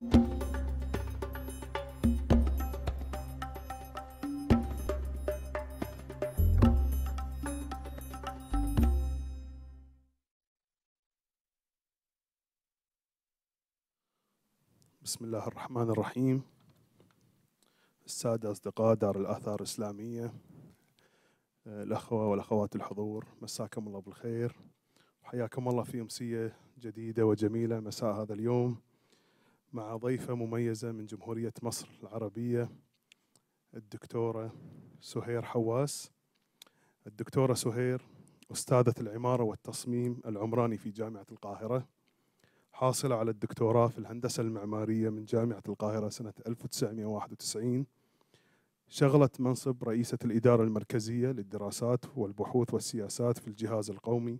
بسم الله الرحمن الرحيم السادة أصدقاء دار الآثار الإسلامية الأخوة والأخوات الحضور مساكم الله بالخير وحياكم الله في أمسية جديدة وجميلة مساء هذا اليوم مع ضيفة مميزة من جمهورية مصر العربية الدكتورة سهير حواس الدكتورة سهير أستاذة العمارة والتصميم العمراني في جامعة القاهرة حاصلة على الدكتوراه في الهندسة المعمارية من جامعة القاهرة سنة 1991 شغلت منصب رئيسة الإدارة المركزية للدراسات والبحوث والسياسات في الجهاز القومي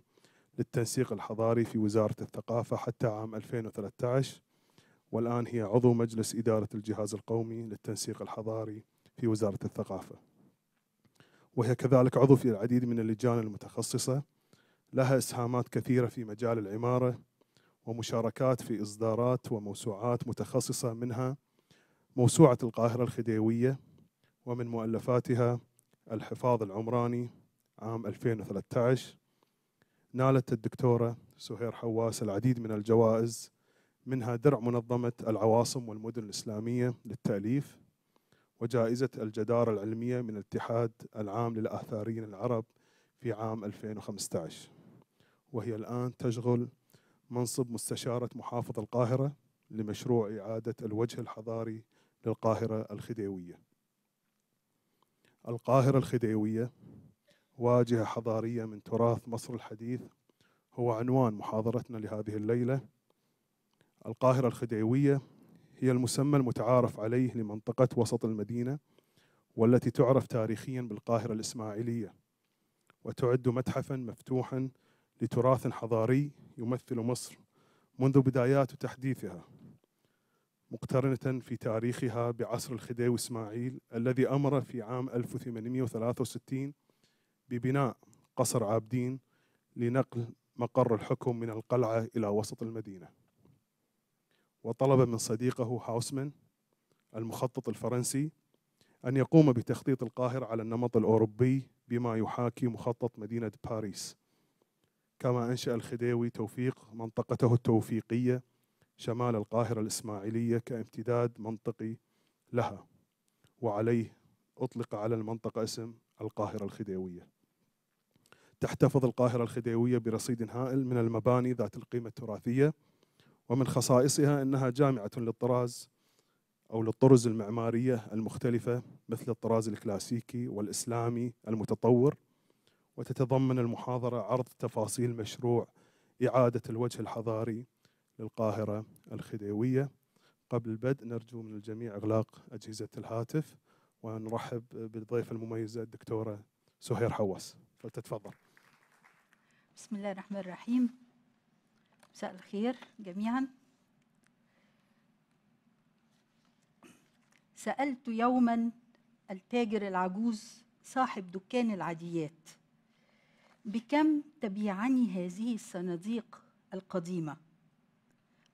للتنسيق الحضاري في وزارة الثقافة حتى عام 2013 والآن هي عضو مجلس إدارة الجهاز القومي للتنسيق الحضاري في وزارة الثقافة وهي كذلك عضو في العديد من اللجان المتخصصة لها إسهامات كثيرة في مجال العمارة ومشاركات في إصدارات وموسوعات متخصصة منها موسوعة القاهرة الخديوية ومن مؤلفاتها الحفاظ العمراني عام 2013 نالت الدكتورة سهير حواس العديد من الجوائز منها درع منظمة العواصم والمدن الإسلامية للتأليف وجائزة الجدارة العلمية من الاتحاد العام للآثاريين العرب في عام 2015 وهي الآن تشغل منصب مستشارة محافظ القاهرة لمشروع إعادة الوجه الحضاري للقاهرة الخديوية القاهرة الخديوية واجهة حضارية من تراث مصر الحديث هو عنوان محاضرتنا لهذه الليلة القاهرة الخديوية هي المسمى المتعارف عليه لمنطقة وسط المدينة والتي تعرف تاريخيا بالقاهرة الإسماعيلية وتعد متحفا مفتوحا لتراث حضاري يمثل مصر منذ بدايات تحديثها مقترنة في تاريخها بعصر الخديوي إسماعيل الذي أمر في عام 1863 ببناء قصر عابدين لنقل مقر الحكم من القلعة إلى وسط المدينة وطلب من صديقه هاوسمان المخطط الفرنسي أن يقوم بتخطيط القاهرة على النمط الأوروبي بما يحاكي مخطط مدينة باريس كما أنشأ الخديوي توفيق منطقته التوفيقية شمال القاهرة الإسماعيلية كامتداد منطقي لها وعليه أطلق على المنطقة اسم القاهرة الخديوية تحتفظ القاهرة الخديوية برصيد هائل من المباني ذات القيمة التراثية ومن خصائصها أنها جامعة للطراز أو للطرز المعمارية المختلفة مثل الطراز الكلاسيكي والإسلامي المتطور وتتضمن المحاضرة عرض تفاصيل مشروع إعادة الوجه الحضاري للقاهرة الخديوية قبل البدء نرجو من الجميع إغلاق أجهزة الهاتف ونرحب بالضيفة المميزة الدكتورة سهير حواس فلتتفضل بسم الله الرحمن الرحيم مساء الخير جميعا سألت يوما التاجر العجوز صاحب دكان العاديات بكم تبيعني هذه الصناديق القديمة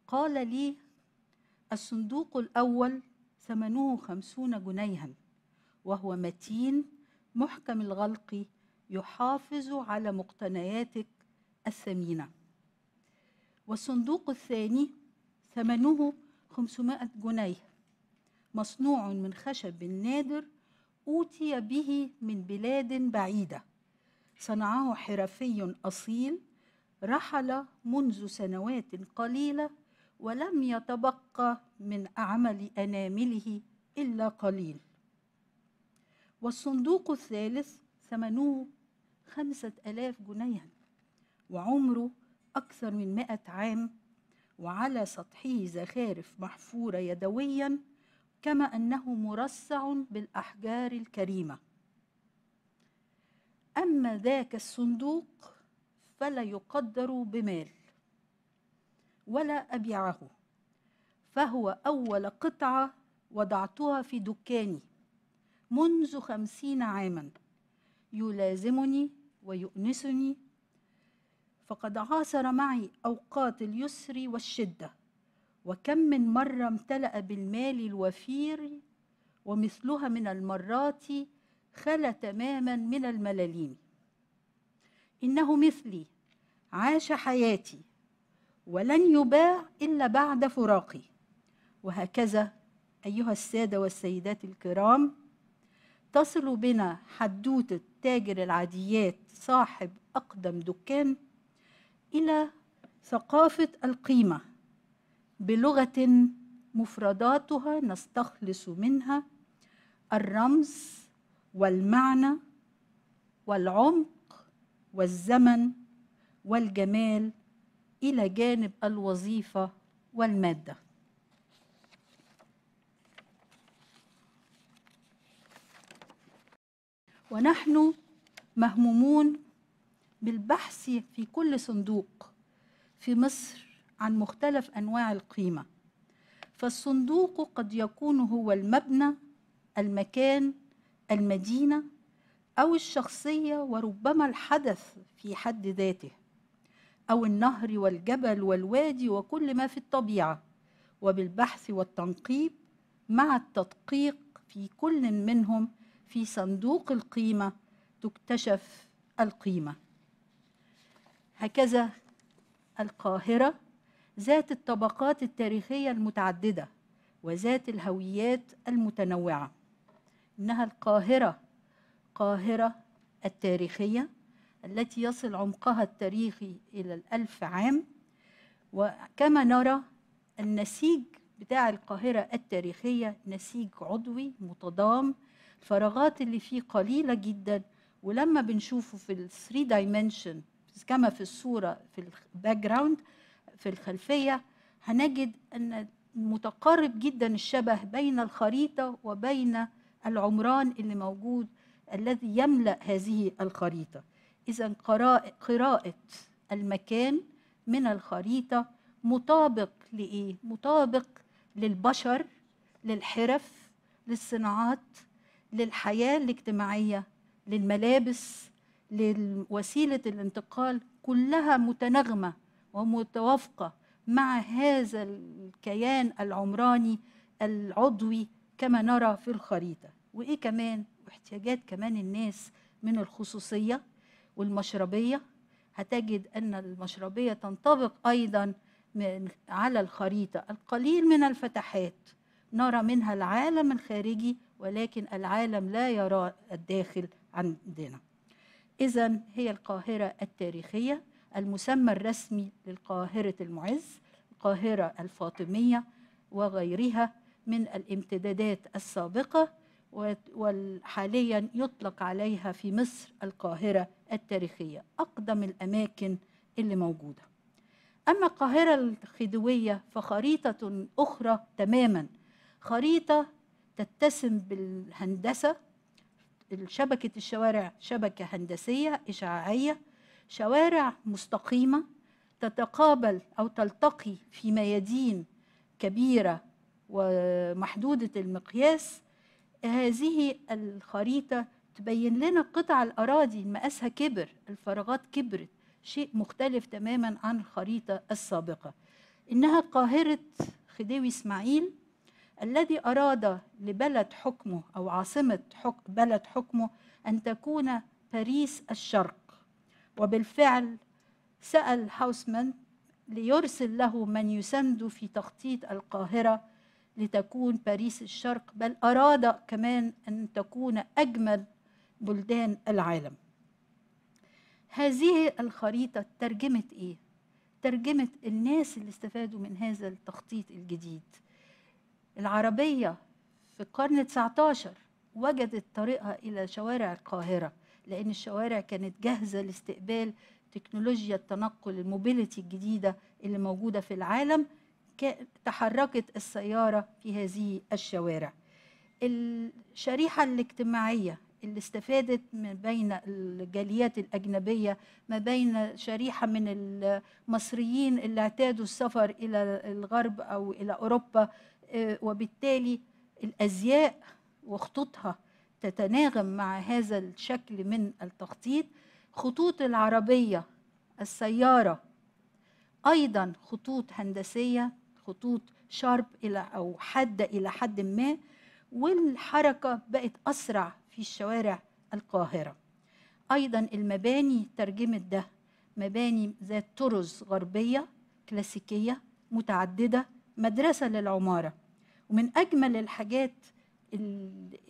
قال لي الصندوق الأول ثمنه خمسون جنيها وهو متين محكم الغلق يحافظ على مقتنياتك الثمينه والصندوق الثاني ثمنه 500 جنيه مصنوع من خشب نادر أوتي به من بلاد بعيدة صنعه حرفي أصيل رحل منذ سنوات قليلة ولم يتبقى من أعمل أنامله إلا قليل والصندوق الثالث ثمنه خمسة ألاف جنيه وعمره أكثر من مائة عام وعلى سطحه زخارف محفورة يدويا كما أنه مرصع بالأحجار الكريمة أما ذاك الصندوق فلا يقدر بمال ولا أبيعه فهو أول قطعة وضعتها في دكاني منذ خمسين عاما يلازمني ويؤنسني فقد عاصر معي أوقات اليسر والشدة وكم من مرة امتلأ بالمال الوفير ومثلها من المرات خلى تماما من الملاليم إنه مثلي عاش حياتي ولن يباع إلا بعد فراقي وهكذا أيها السادة والسيدات الكرام تصل بنا حدوتة تاجر العاديات صاحب أقدم دكان الى ثقافه القيمه بلغه مفرداتها نستخلص منها الرمز والمعنى والعمق والزمن والجمال الى جانب الوظيفه والماده ونحن مهمومون بالبحث في كل صندوق في مصر عن مختلف انواع القيمه فالصندوق قد يكون هو المبنى المكان المدينه او الشخصيه وربما الحدث في حد ذاته او النهر والجبل والوادي وكل ما في الطبيعه وبالبحث والتنقيب مع التدقيق في كل منهم في صندوق القيمه تكتشف القيمه هكذا القاهرة ذات الطبقات التاريخية المتعددة وذات الهويات المتنوعة إنها القاهرة قاهرة التاريخية التي يصل عمقها التاريخي إلى الألف عام وكما نرى النسيج بتاع القاهرة التاريخية نسيج عضوي متضام الفراغات اللي فيه قليلة جدا ولما بنشوفه في الثري دايمنشن كما في الصورة في الباك جراوند في الخلفية هنجد أن متقارب جدا الشبه بين الخريطة وبين العمران اللي موجود الذي يملأ هذه الخريطة إذا قراءة المكان من الخريطة مطابق لإيه؟ مطابق للبشر للحرف للصناعات للحياة الاجتماعية للملابس لوسيلة الانتقال كلها متناغمة ومتوافقة مع هذا الكيان العمراني العضوي كما نرى في الخريطة وإيه كمان واحتياجات كمان الناس من الخصوصية والمشربية هتجد أن المشربية تنطبق أيضا من على الخريطة القليل من الفتحات نرى منها العالم الخارجي ولكن العالم لا يرى الداخل عندنا إذا هي القاهرة التاريخية المسمى الرسمي للقاهرة المعز القاهرة الفاطمية وغيرها من الامتدادات السابقة وحاليا يطلق عليها في مصر القاهرة التاريخية أقدم الأماكن اللي موجودة أما القاهرة الخديوية فخريطة أخرى تماما خريطة تتسم بالهندسة شبكة الشوارع شبكة هندسية إشعاعية شوارع مستقيمة تتقابل أو تلتقي في ميادين كبيرة ومحدودة المقياس هذه الخريطة تبين لنا قطع الأراضي مقاسها كبر الفراغات كبرت شيء مختلف تماما عن الخريطة السابقة إنها قاهرة خديوي إسماعيل الذي أراد لبلد حكمه أو عاصمة حك بلد حكمه أن تكون باريس الشرق وبالفعل سأل هاوسمان ليرسل له من يسند في تخطيط القاهرة لتكون باريس الشرق بل أراد كمان أن تكون أجمل بلدان العالم هذه الخريطة ترجمت إيه؟ ترجمت الناس اللي استفادوا من هذا التخطيط الجديد العربية في القرن 19 وجدت طريقها إلى شوارع القاهرة لأن الشوارع كانت جاهزة لاستقبال تكنولوجيا التنقل الموبيليتي الجديدة اللي موجودة في العالم تحركت السيارة في هذه الشوارع الشريحة الاجتماعية اللي استفادت من بين الجاليات الأجنبية ما بين شريحة من المصريين اللي اعتادوا السفر إلى الغرب أو إلى أوروبا آه، وبالتالي الازياء وخطوطها تتناغم مع هذا الشكل من التخطيط خطوط العربيه السياره ايضا خطوط هندسيه خطوط شارب الى او حاده الى حد ما والحركه بقت اسرع في شوارع القاهره ايضا المباني ترجمت ده مباني ذات طرز غربيه كلاسيكيه متعدده مدرسه للعماره ومن اجمل الحاجات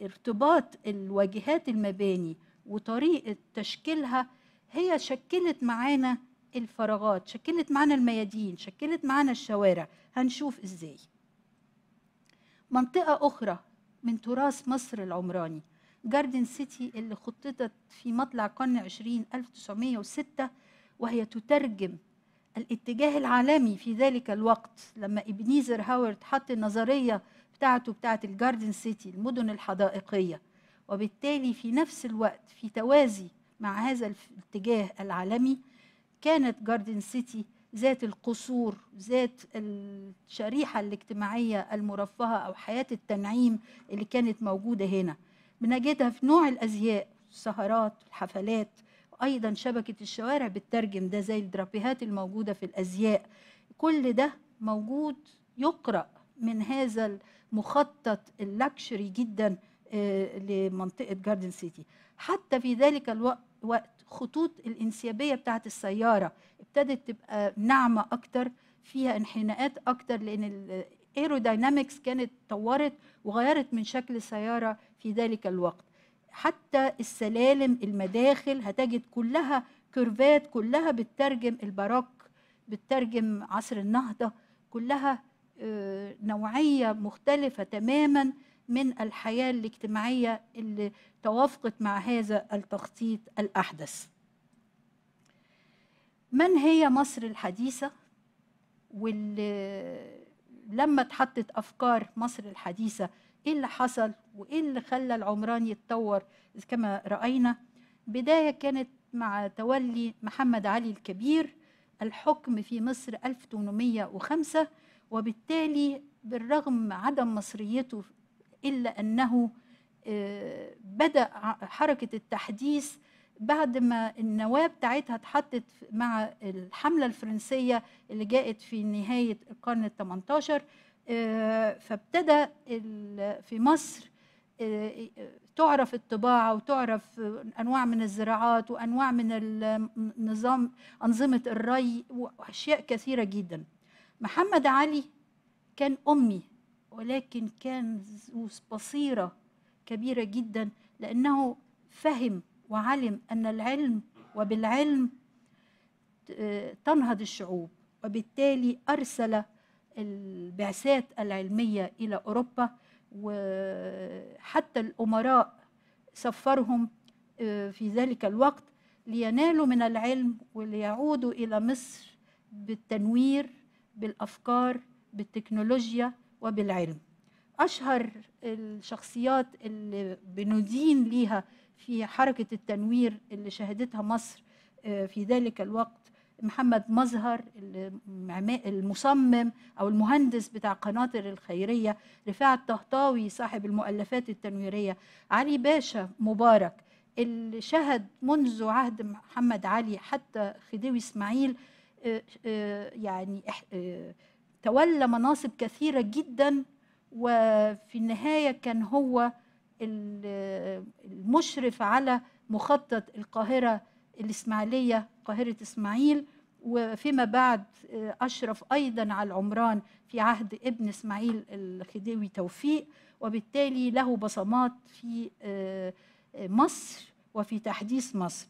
ارتباط الواجهات المباني وطريقه تشكيلها هي شكلت معانا الفراغات شكلت معانا الميادين شكلت معانا الشوارع هنشوف ازاي منطقه اخرى من تراث مصر العمراني جاردن سيتي اللي خططت في مطلع قرن 20 1906 وهي تترجم الاتجاه العالمي في ذلك الوقت لما ابنيزر هاورد حط النظريه بتاعته بتاعه الجاردن سيتي المدن الحدائقيه وبالتالي في نفس الوقت في توازي مع هذا الاتجاه العالمي كانت جاردن سيتي ذات القصور ذات الشريحة الاجتماعية المرفهة أو حياة التنعيم اللي كانت موجودة هنا بنجدها في نوع الأزياء السهرات الحفلات ايضا شبكه الشوارع بتترجم ده زي الدرابيهات الموجوده في الازياء كل ده موجود يقرا من هذا المخطط اللكشري جدا آه، لمنطقه جاردن سيتي حتى في ذلك الوقت خطوط الانسيابيه بتاعه السياره ابتدت تبقى ناعمه اكتر فيها انحناءات اكتر لان الايروداينامكس آه، كانت طورت وغيرت من شكل السياره في ذلك الوقت حتى السلالم المداخل هتجد كلها كيرفات كلها بتترجم الباروك بتترجم عصر النهضة كلها آه، نوعية مختلفة تماما من الحياة الاجتماعية اللي توافقت مع هذا التخطيط الأحدث من هي مصر الحديثة واللي لما اتحطت أفكار مصر الحديثة ايه اللي حصل وايه اللي خلى العمران يتطور كما راينا بدايه كانت مع تولي محمد علي الكبير الحكم في مصر 1805 وبالتالي بالرغم عدم مصريته الا انه آه، بدا حركه التحديث بعد ما النواه بتاعتها اتحطت مع الحمله الفرنسيه اللي جاءت في نهايه القرن ال 18 آه، فابتدى في مصر آه، تعرف الطباعة وتعرف أنواع من الزراعات وأنواع من النظام أنظمة الري وأشياء كثيرة جدا محمد علي كان أمي ولكن كان ذو بصيرة كبيرة جدا لأنه فهم وعلم أن العلم وبالعلم آه، تنهض الشعوب وبالتالي أرسل البعثات العلمية إلى أوروبا وحتى الأمراء سفرهم آه، في ذلك الوقت لينالوا من العلم وليعودوا إلى مصر بالتنوير بالأفكار بالتكنولوجيا وبالعلم أشهر الشخصيات اللي بندين ليها في حركة التنوير اللي شهدتها مصر آه، في ذلك الوقت محمد مظهر المصمم او المهندس بتاع قناطر الخيريه رفاعه الطهطاوي صاحب المؤلفات التنويريه علي باشا مبارك اللي شهد منذ عهد محمد علي حتى خديوي اسماعيل آه، آه، يعني آه، تولى مناصب كثيره جدا وفي النهايه كان هو المشرف على مخطط القاهره الإسماعيلية قاهرة إسماعيل وفيما بعد آه، أشرف أيضا على العمران في عهد ابن إسماعيل الخديوي توفيق وبالتالي له بصمات في آه، آه، مصر وفي تحديث مصر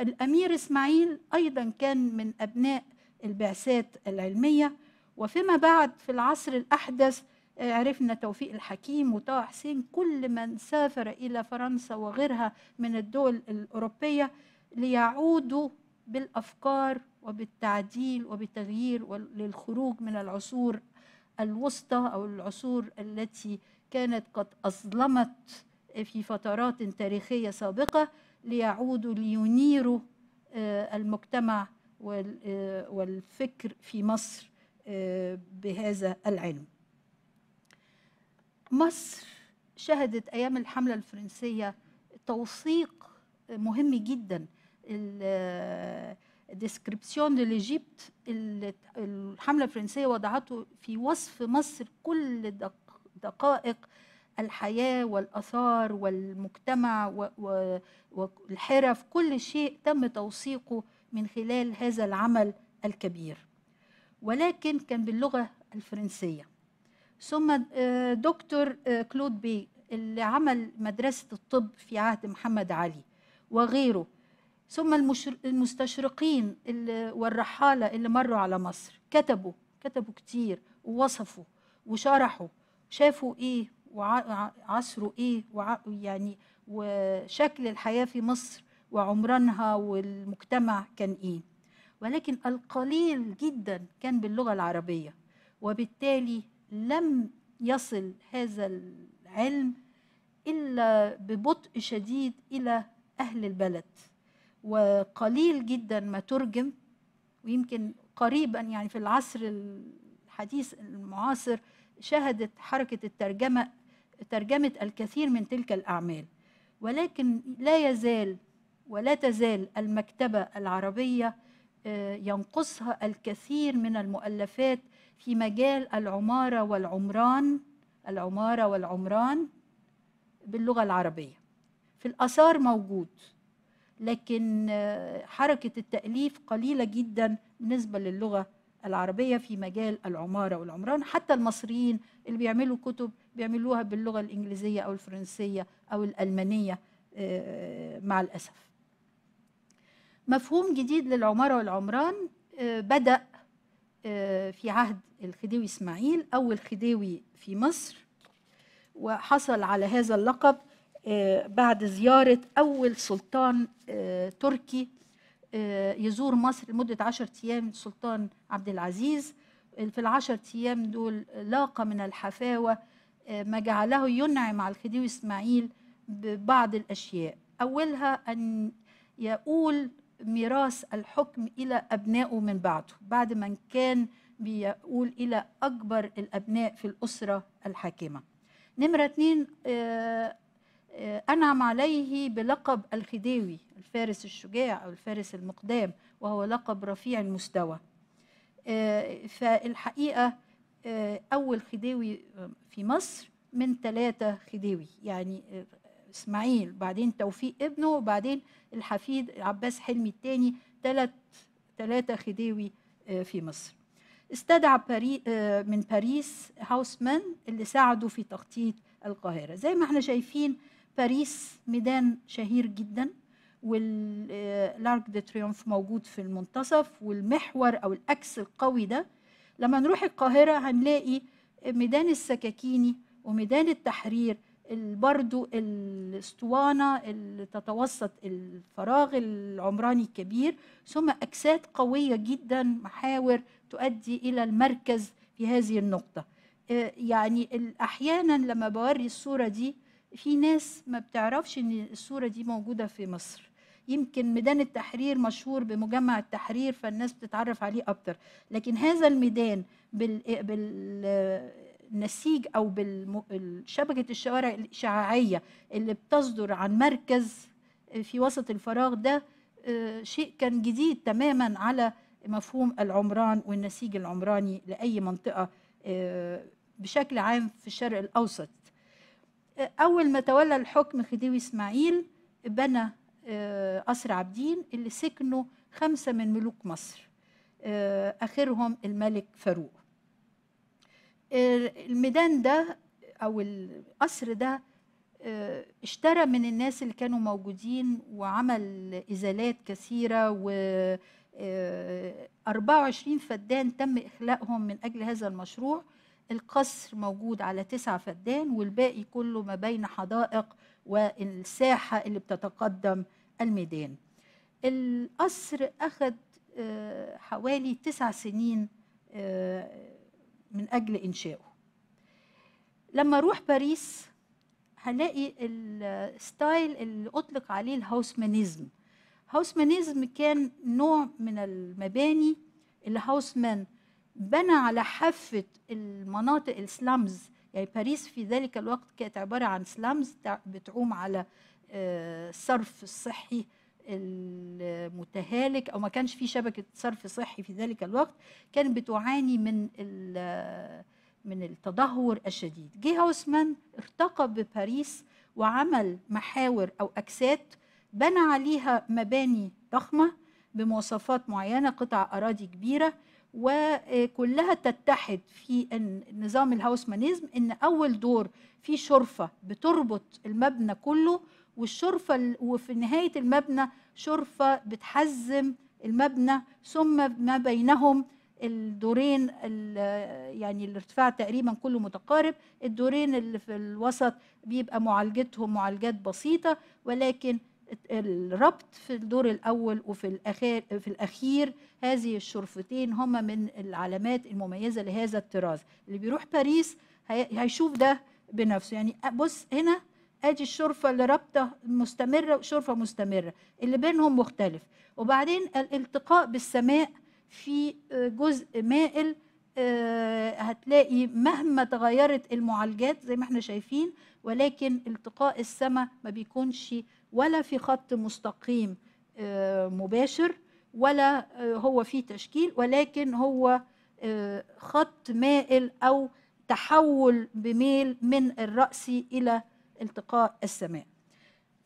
الأمير إسماعيل أيضا كان من أبناء البعثات العلمية وفيما بعد في العصر الأحدث عرفنا توفيق الحكيم وطه حسين كل من سافر إلى فرنسا وغيرها من الدول الأوروبية ليعودوا بالافكار وبالتعديل وبالتغيير للخروج من العصور الوسطى او العصور التي كانت قد اظلمت في فترات تاريخيه سابقه ليعودوا لينيروا آه، المجتمع آه، والفكر في مصر آه، بهذا العلم. مصر شهدت ايام الحمله الفرنسيه توثيق مهم جدا الديسكريبسيون دو ليجيبت الحمله الفرنسيه وضعته في وصف مصر كل دقائق الحياه والاثار والمجتمع والحرف كل شيء تم توثيقه من خلال هذا العمل الكبير ولكن كان باللغه الفرنسيه ثم آه، دكتور آه، كلود بي اللي عمل مدرسه الطب في عهد محمد علي وغيره ثم المستشرقين اللي والرحالة اللي مروا على مصر كتبوا كتبوا كتير ووصفوا وشرحوا شافوا ايه وعصروا ايه وع يعني وشكل الحياة في مصر وعمرانها والمجتمع كان ايه ولكن القليل جدا كان باللغة العربية وبالتالي لم يصل هذا العلم إلا ببطء شديد إلى أهل البلد وقليل جدا ما ترجم ويمكن قريبا يعني في العصر الحديث المعاصر شهدت حركة الترجمة ترجمة الكثير من تلك الأعمال ولكن لا يزال ولا تزال المكتبة العربية آه، ينقصها الكثير من المؤلفات في مجال العمارة والعمران العمارة والعمران باللغة العربية في الآثار موجود لكن آه، حركة التأليف قليلة جدا بالنسبة للغة العربية في مجال العمارة والعمران حتى المصريين اللي بيعملوا كتب بيعملوها باللغة الإنجليزية أو الفرنسية أو الألمانية آه، مع الأسف مفهوم جديد للعمارة والعمران آه، بدأ في عهد الخديوي إسماعيل أول خديوي في مصر وحصل على هذا اللقب آه، بعد زيارة أول سلطان آه، تركي آه، يزور مصر لمدة عشرة أيام السلطان عبد العزيز في العشرة أيام دول لاقى من الحفاوة ما جعله ينعم على الخديوي إسماعيل ببعض الأشياء أولها أن يقول ميراث الحكم إلى أبنائه من بعده بعد ما كان بيقول إلى أكبر الأبناء في الأسرة الحاكمة نمرة اتنين أنعم عليه بلقب الخديوي الفارس الشجاع أو الفارس المقدام وهو لقب رفيع المستوى آه، فالحقيقة آه، أول خديوي آه، في مصر من ثلاثة خديوي يعني إسماعيل بعدين توفيق ابنه وبعدين الحفيد عباس حلمي الثاني ثلاث ثلاثة خديوي في مصر استدعى باري من باريس هاوسمان اللي ساعدوا في تخطيط القاهرة زي ما احنا شايفين باريس ميدان شهير جدا واللارك دي تريومف موجود في المنتصف والمحور او الاكس القوي ده لما نروح القاهره هنلاقي ميدان السكاكيني وميدان التحرير برضو الاسطوانه اللي تتوسط الفراغ العمراني الكبير ثم اكسات قويه جدا محاور تؤدي الى المركز في هذه النقطه آه، يعني احيانا لما بوري الصوره دي في ناس ما بتعرفش ان الصوره دي موجوده في مصر يمكن ميدان التحرير مشهور بمجمع التحرير فالناس بتتعرف عليه اكتر لكن هذا الميدان بال, النسيج او بشبكه الشوارع الاشعاعيه اللي بتصدر عن مركز في وسط الفراغ ده آه، شيء كان جديد تماما على مفهوم العمران والنسيج العمراني لاي منطقه آه، بشكل عام في الشرق الاوسط أول ما تولى الحكم خديوي إسماعيل بنى آه، قصر عابدين اللي سكنه خمسة من ملوك مصر آه، آخرهم الملك فاروق آه، الميدان ده أو القصر ده اشترى من الناس اللي كانوا موجودين وعمل إزالات كثيرة و 24 فدان تم إخلاقهم من أجل هذا المشروع القصر موجود على تسعة فدان والباقي كله ما بين حدائق والساحة اللي بتتقدم الميدان القصر أخذ آه، حوالي تسع سنين آه، من أجل إنشائه لما أروح باريس هلاقي الستايل اللي أطلق عليه الهاوسمانيزم هاوسمانيزم كان نوع من المباني اللي هاوسمان بنى على حافه المناطق السلامز يعني باريس في ذلك الوقت كانت عباره عن سلامز بتعوم على الصرف آه، الصحي المتهالك او ما كانش في شبكه صرف صحي في ذلك الوقت كان بتعاني من من التدهور الشديد جه هاوسمان ارتقى بباريس وعمل محاور او اكسات بنى عليها مباني ضخمه بمواصفات معينه قطع اراضي كبيره وكلها تتحد في نظام الهاوسمانيزم ان اول دور في شرفه بتربط المبنى كله والشرفه وفي نهايه المبنى شرفه بتحزم المبنى ثم ما بينهم الدورين يعني الارتفاع تقريبا كله متقارب الدورين اللي في الوسط بيبقى معالجتهم معالجات بسيطه ولكن الربط في الدور الاول وفي الاخير في الاخير هذه الشرفتين هما من العلامات المميزه لهذا الطراز اللي بيروح باريس هيشوف ده بنفسه يعني بص هنا ادي الشرفه اللي رابطه مستمره وشرفه مستمره اللي بينهم مختلف وبعدين الالتقاء بالسماء في جزء مائل آه، هتلاقي مهما تغيرت المعالجات زي ما احنا شايفين ولكن التقاء السماء ما بيكونش ولا في خط مستقيم آه، مباشر ولا آه، هو في تشكيل ولكن هو آه، خط مائل او تحول بميل من الراسي الى التقاء السماء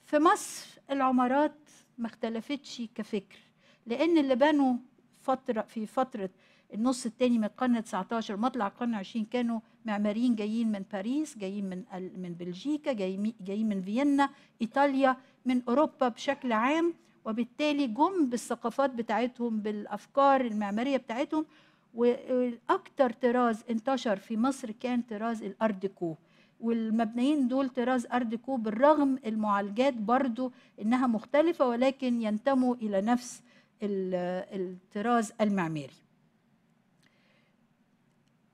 في مصر العمارات ما اختلفتش كفكر لان اللي بنوا فتره في فتره النص الثاني من القرن 19 مطلع القرن 20 كانوا معماريين جايين من باريس جايين من من بلجيكا جايين من فيينا ايطاليا من اوروبا بشكل عام وبالتالي جم بالثقافات بتاعتهم بالافكار المعماريه بتاعتهم واكثر طراز انتشر في مصر كان طراز الاردكو والمبنيين دول طراز اردكو بالرغم المعالجات برضو انها مختلفه ولكن ينتموا الى نفس الطراز المعماري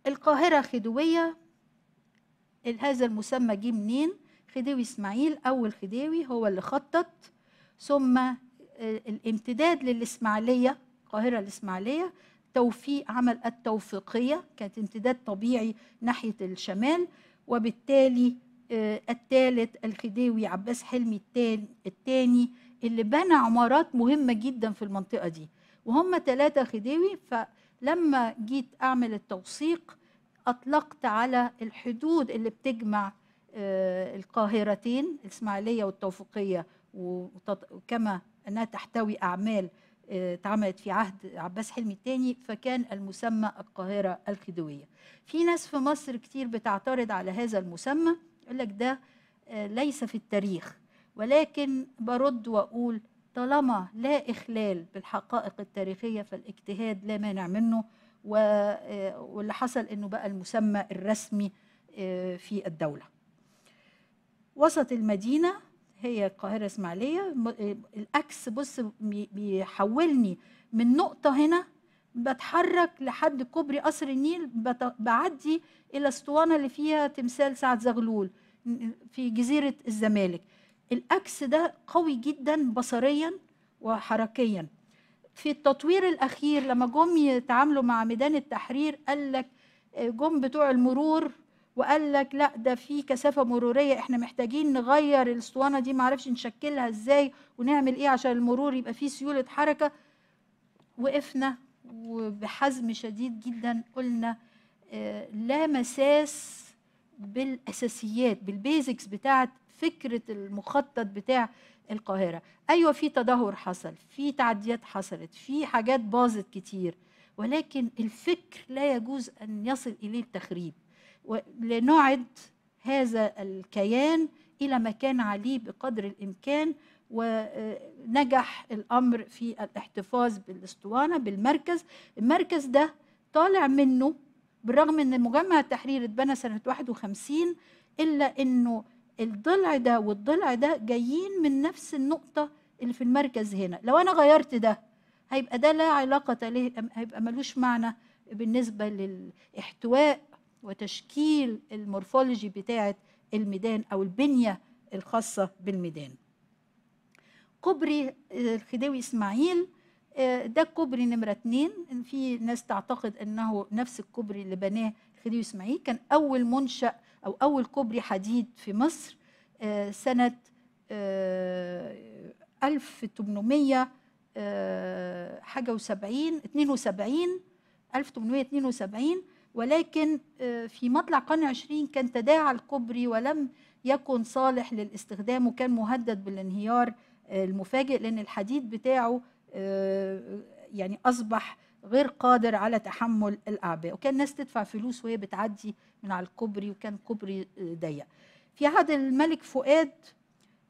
القاهرة خديوية هذا المسمى جه منين خديوي إسماعيل أول خديوي هو اللي خطط ثم آه، الامتداد للإسماعيلية القاهرة الإسماعيلية توفيق عمل التوفيقية كانت امتداد طبيعي ناحية الشمال وبالتالي آه، الثالث الخديوي عباس حلمي الثاني اللي بنى عمارات مهمة جدا في المنطقة دي وهم ثلاثة خديوي ف لما جيت اعمل التوثيق اطلقت على الحدود اللي بتجمع آه، القاهرتين الاسماعيليه والتوفيقيه وكما انها تحتوي اعمال آه، اتعملت في عهد عباس حلمي الثاني فكان المسمى القاهره الخديويه. في ناس في مصر كتير بتعترض على هذا المسمى يقول لك ده آه، ليس في التاريخ ولكن برد واقول طالما لا إخلال بالحقائق التاريخية فالاجتهاد لا مانع منه آه، واللي حصل أنه بقى المسمى الرسمي آه، في الدولة وسط المدينة هي القاهرة إسماعيلية آه، الأكس بص بيحولني من نقطة هنا بتحرك لحد كوبري قصر النيل بعدي الى الاسطوانه اللي فيها تمثال سعد زغلول في جزيره الزمالك الاكس ده قوي جدا بصريا وحركيا في التطوير الاخير لما جم يتعاملوا مع ميدان التحرير قال لك آه، جم بتوع المرور وقال لك لا ده في كثافه مروريه احنا محتاجين نغير الاسطوانه دي معرفش نشكلها ازاي ونعمل ايه عشان المرور يبقى فيه سيوله حركه وقفنا وبحزم شديد جدا قلنا آه، لا مساس بالاساسيات بالبيزكس بتاعه فكره المخطط بتاع القاهره ايوه في تدهور حصل في تعديات حصلت في حاجات باظت كتير ولكن الفكر لا يجوز ان يصل اليه التخريب لنعد هذا الكيان الى مكان عليه بقدر الامكان ونجح آه، الامر في الاحتفاظ بالاسطوانه بالمركز المركز ده طالع منه بالرغم ان مجمع التحرير اتبنى سنه 51 الا انه الضلع ده والضلع ده جايين من نفس النقطه اللي في المركز هنا لو انا غيرت ده هيبقى ده لا علاقه له هيبقى ملوش معنى بالنسبه للاحتواء وتشكيل المورفولوجي بتاعه الميدان او البنيه الخاصه بالميدان كوبري آه، الخديوي اسماعيل آه، ده الكوبري نمرة اتنين في ناس تعتقد أنه نفس الكوبري اللي بناه خديوي إسماعيل كان أول منشأ أو أول كوبري حديد في مصر آه، سنة 1800 آه، حاجة وسبعين 72 1872 ولكن في مطلع قرن 20 كان تداعى الكوبري ولم يكن صالح للاستخدام وكان مهدد بالانهيار المفاجئ لأن الحديد بتاعه آه، يعني اصبح غير قادر على تحمل الاعباء وكان الناس تدفع فلوس وهي بتعدي من على الكوبري وكان كوبري آه، ضيق في عهد الملك فؤاد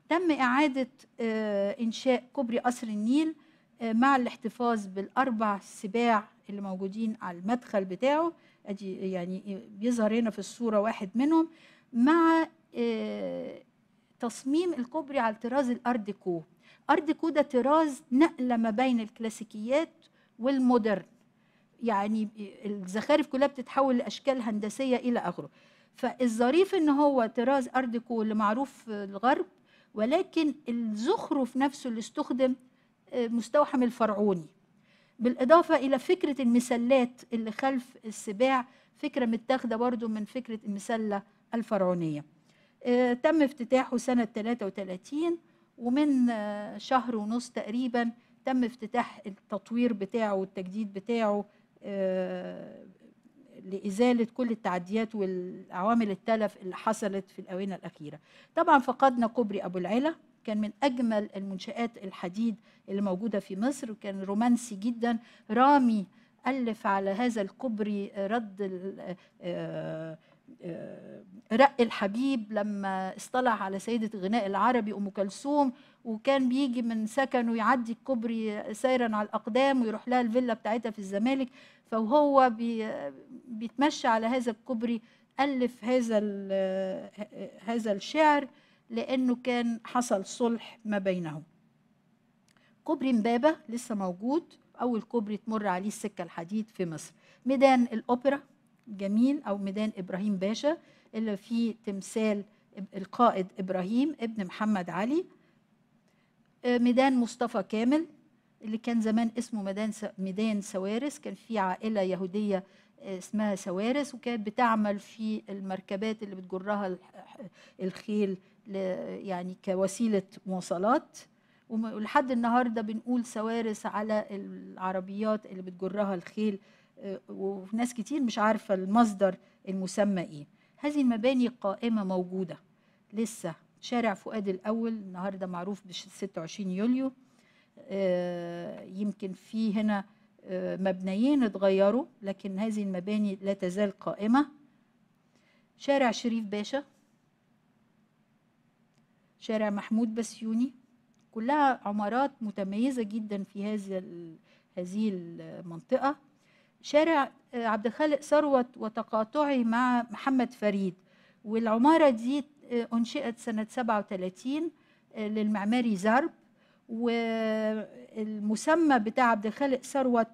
تم اعاده آه، انشاء كوبري قصر النيل مع الاحتفاظ بالاربع سباع اللي موجودين على المدخل بتاعه ادي يعني بيظهر هنا في الصوره واحد منهم مع تصميم الكوبري على طراز الارض ديكو ارض كودا ده طراز نقله ما بين الكلاسيكيات والمودرن يعني الزخارف كلها بتتحول لاشكال هندسيه الى اخره فالظريف ان هو طراز ارض ديكو اللي معروف في الغرب ولكن الزخرف نفسه اللي استخدم آه، مستوحى من الفرعوني بالإضافة إلى فكرة المسلات اللي خلف السباع فكرة متاخدة برضو من فكرة المسلة الفرعونية آه، تم افتتاحه سنة 33 ومن آه، شهر ونص تقريبا تم افتتاح التطوير بتاعه والتجديد بتاعه آه، لإزالة كل التعديات والعوامل التلف اللي حصلت في الآونة الأخيرة طبعا فقدنا كوبري أبو العلا كان من أجمل المنشآت الحديد اللي موجودة في مصر وكان رومانسي جدا رامي ألف على هذا الكوبري آه، رد آه، رق الحبيب لما اصطلح على سيدة الغناء العربي أم كلثوم وكان بيجي من سكنه يعدي الكوبري سيرا على الأقدام ويروح لها الفيلا بتاعتها في الزمالك فهو بي بيتمشى على هذا الكوبري ألف هذا هذا الشعر لأنه كان حصل صلح ما بينهم كوبري مبابة لسه موجود أول كوبري تمر عليه السكة الحديد في مصر ميدان الأوبرا جميل او ميدان ابراهيم باشا اللي فيه تمثال القائد ابراهيم ابن محمد علي آه، ميدان مصطفى كامل اللي كان زمان اسمه ميدان ميدان سوارس كان في عائله يهوديه آه، اسمها سوارس وكانت بتعمل في المركبات اللي بتجرها الخيل يعني كوسيله مواصلات ولحد النهارده بنقول سوارس على العربيات اللي بتجرها الخيل وناس كتير مش عارفة المصدر المسمى إيه هذه المباني قائمة موجودة لسه شارع فؤاد الأول النهاردة معروف ب 26 يوليو آه، يمكن في هنا آه، مبنيين اتغيروا لكن هذه المباني لا تزال قائمة شارع شريف باشا شارع محمود بسيوني كلها عمارات متميزة جدا في هذا هذه المنطقة شارع آه، عبد الخالق ثروت وتقاطعي مع محمد فريد والعمارة دي آه، أنشئت سنة 37 آه، للمعماري زرب والمسمى بتاع عبد الخالق ثروت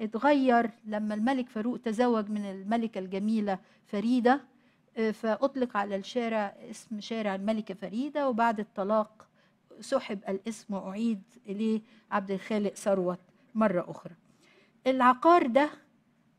اتغير لما الملك فاروق تزوج من الملكة الجميلة فريدة فأطلق على الشارع اسم شارع الملكة فريدة وبعد الطلاق سحب الاسم وأعيد إليه عبد الخالق ثروت مرة أخرى العقار ده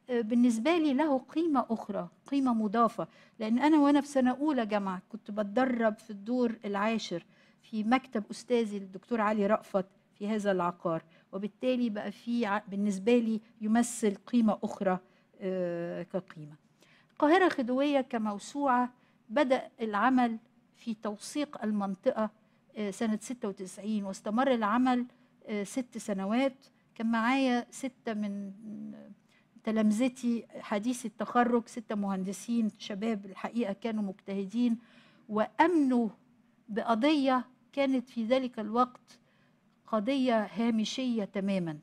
آه، بالنسبه لي له قيمه اخرى قيمه مضافه لان انا وانا في سنه اولى جامعه كنت بتدرب في الدور العاشر في مكتب استاذي الدكتور علي رأفت في هذا العقار وبالتالي بقى في بالنسبه لي يمثل قيمه اخرى آه، كقيمه القاهره خدويه كموسوعه بدا العمل في توثيق المنطقه آه، سنه 96 واستمر العمل ست سنوات كان معايا ستة من تلامذتي حديث التخرج ستة مهندسين شباب الحقيقة كانوا مجتهدين وأمنوا بقضية كانت في ذلك الوقت قضية هامشية تماما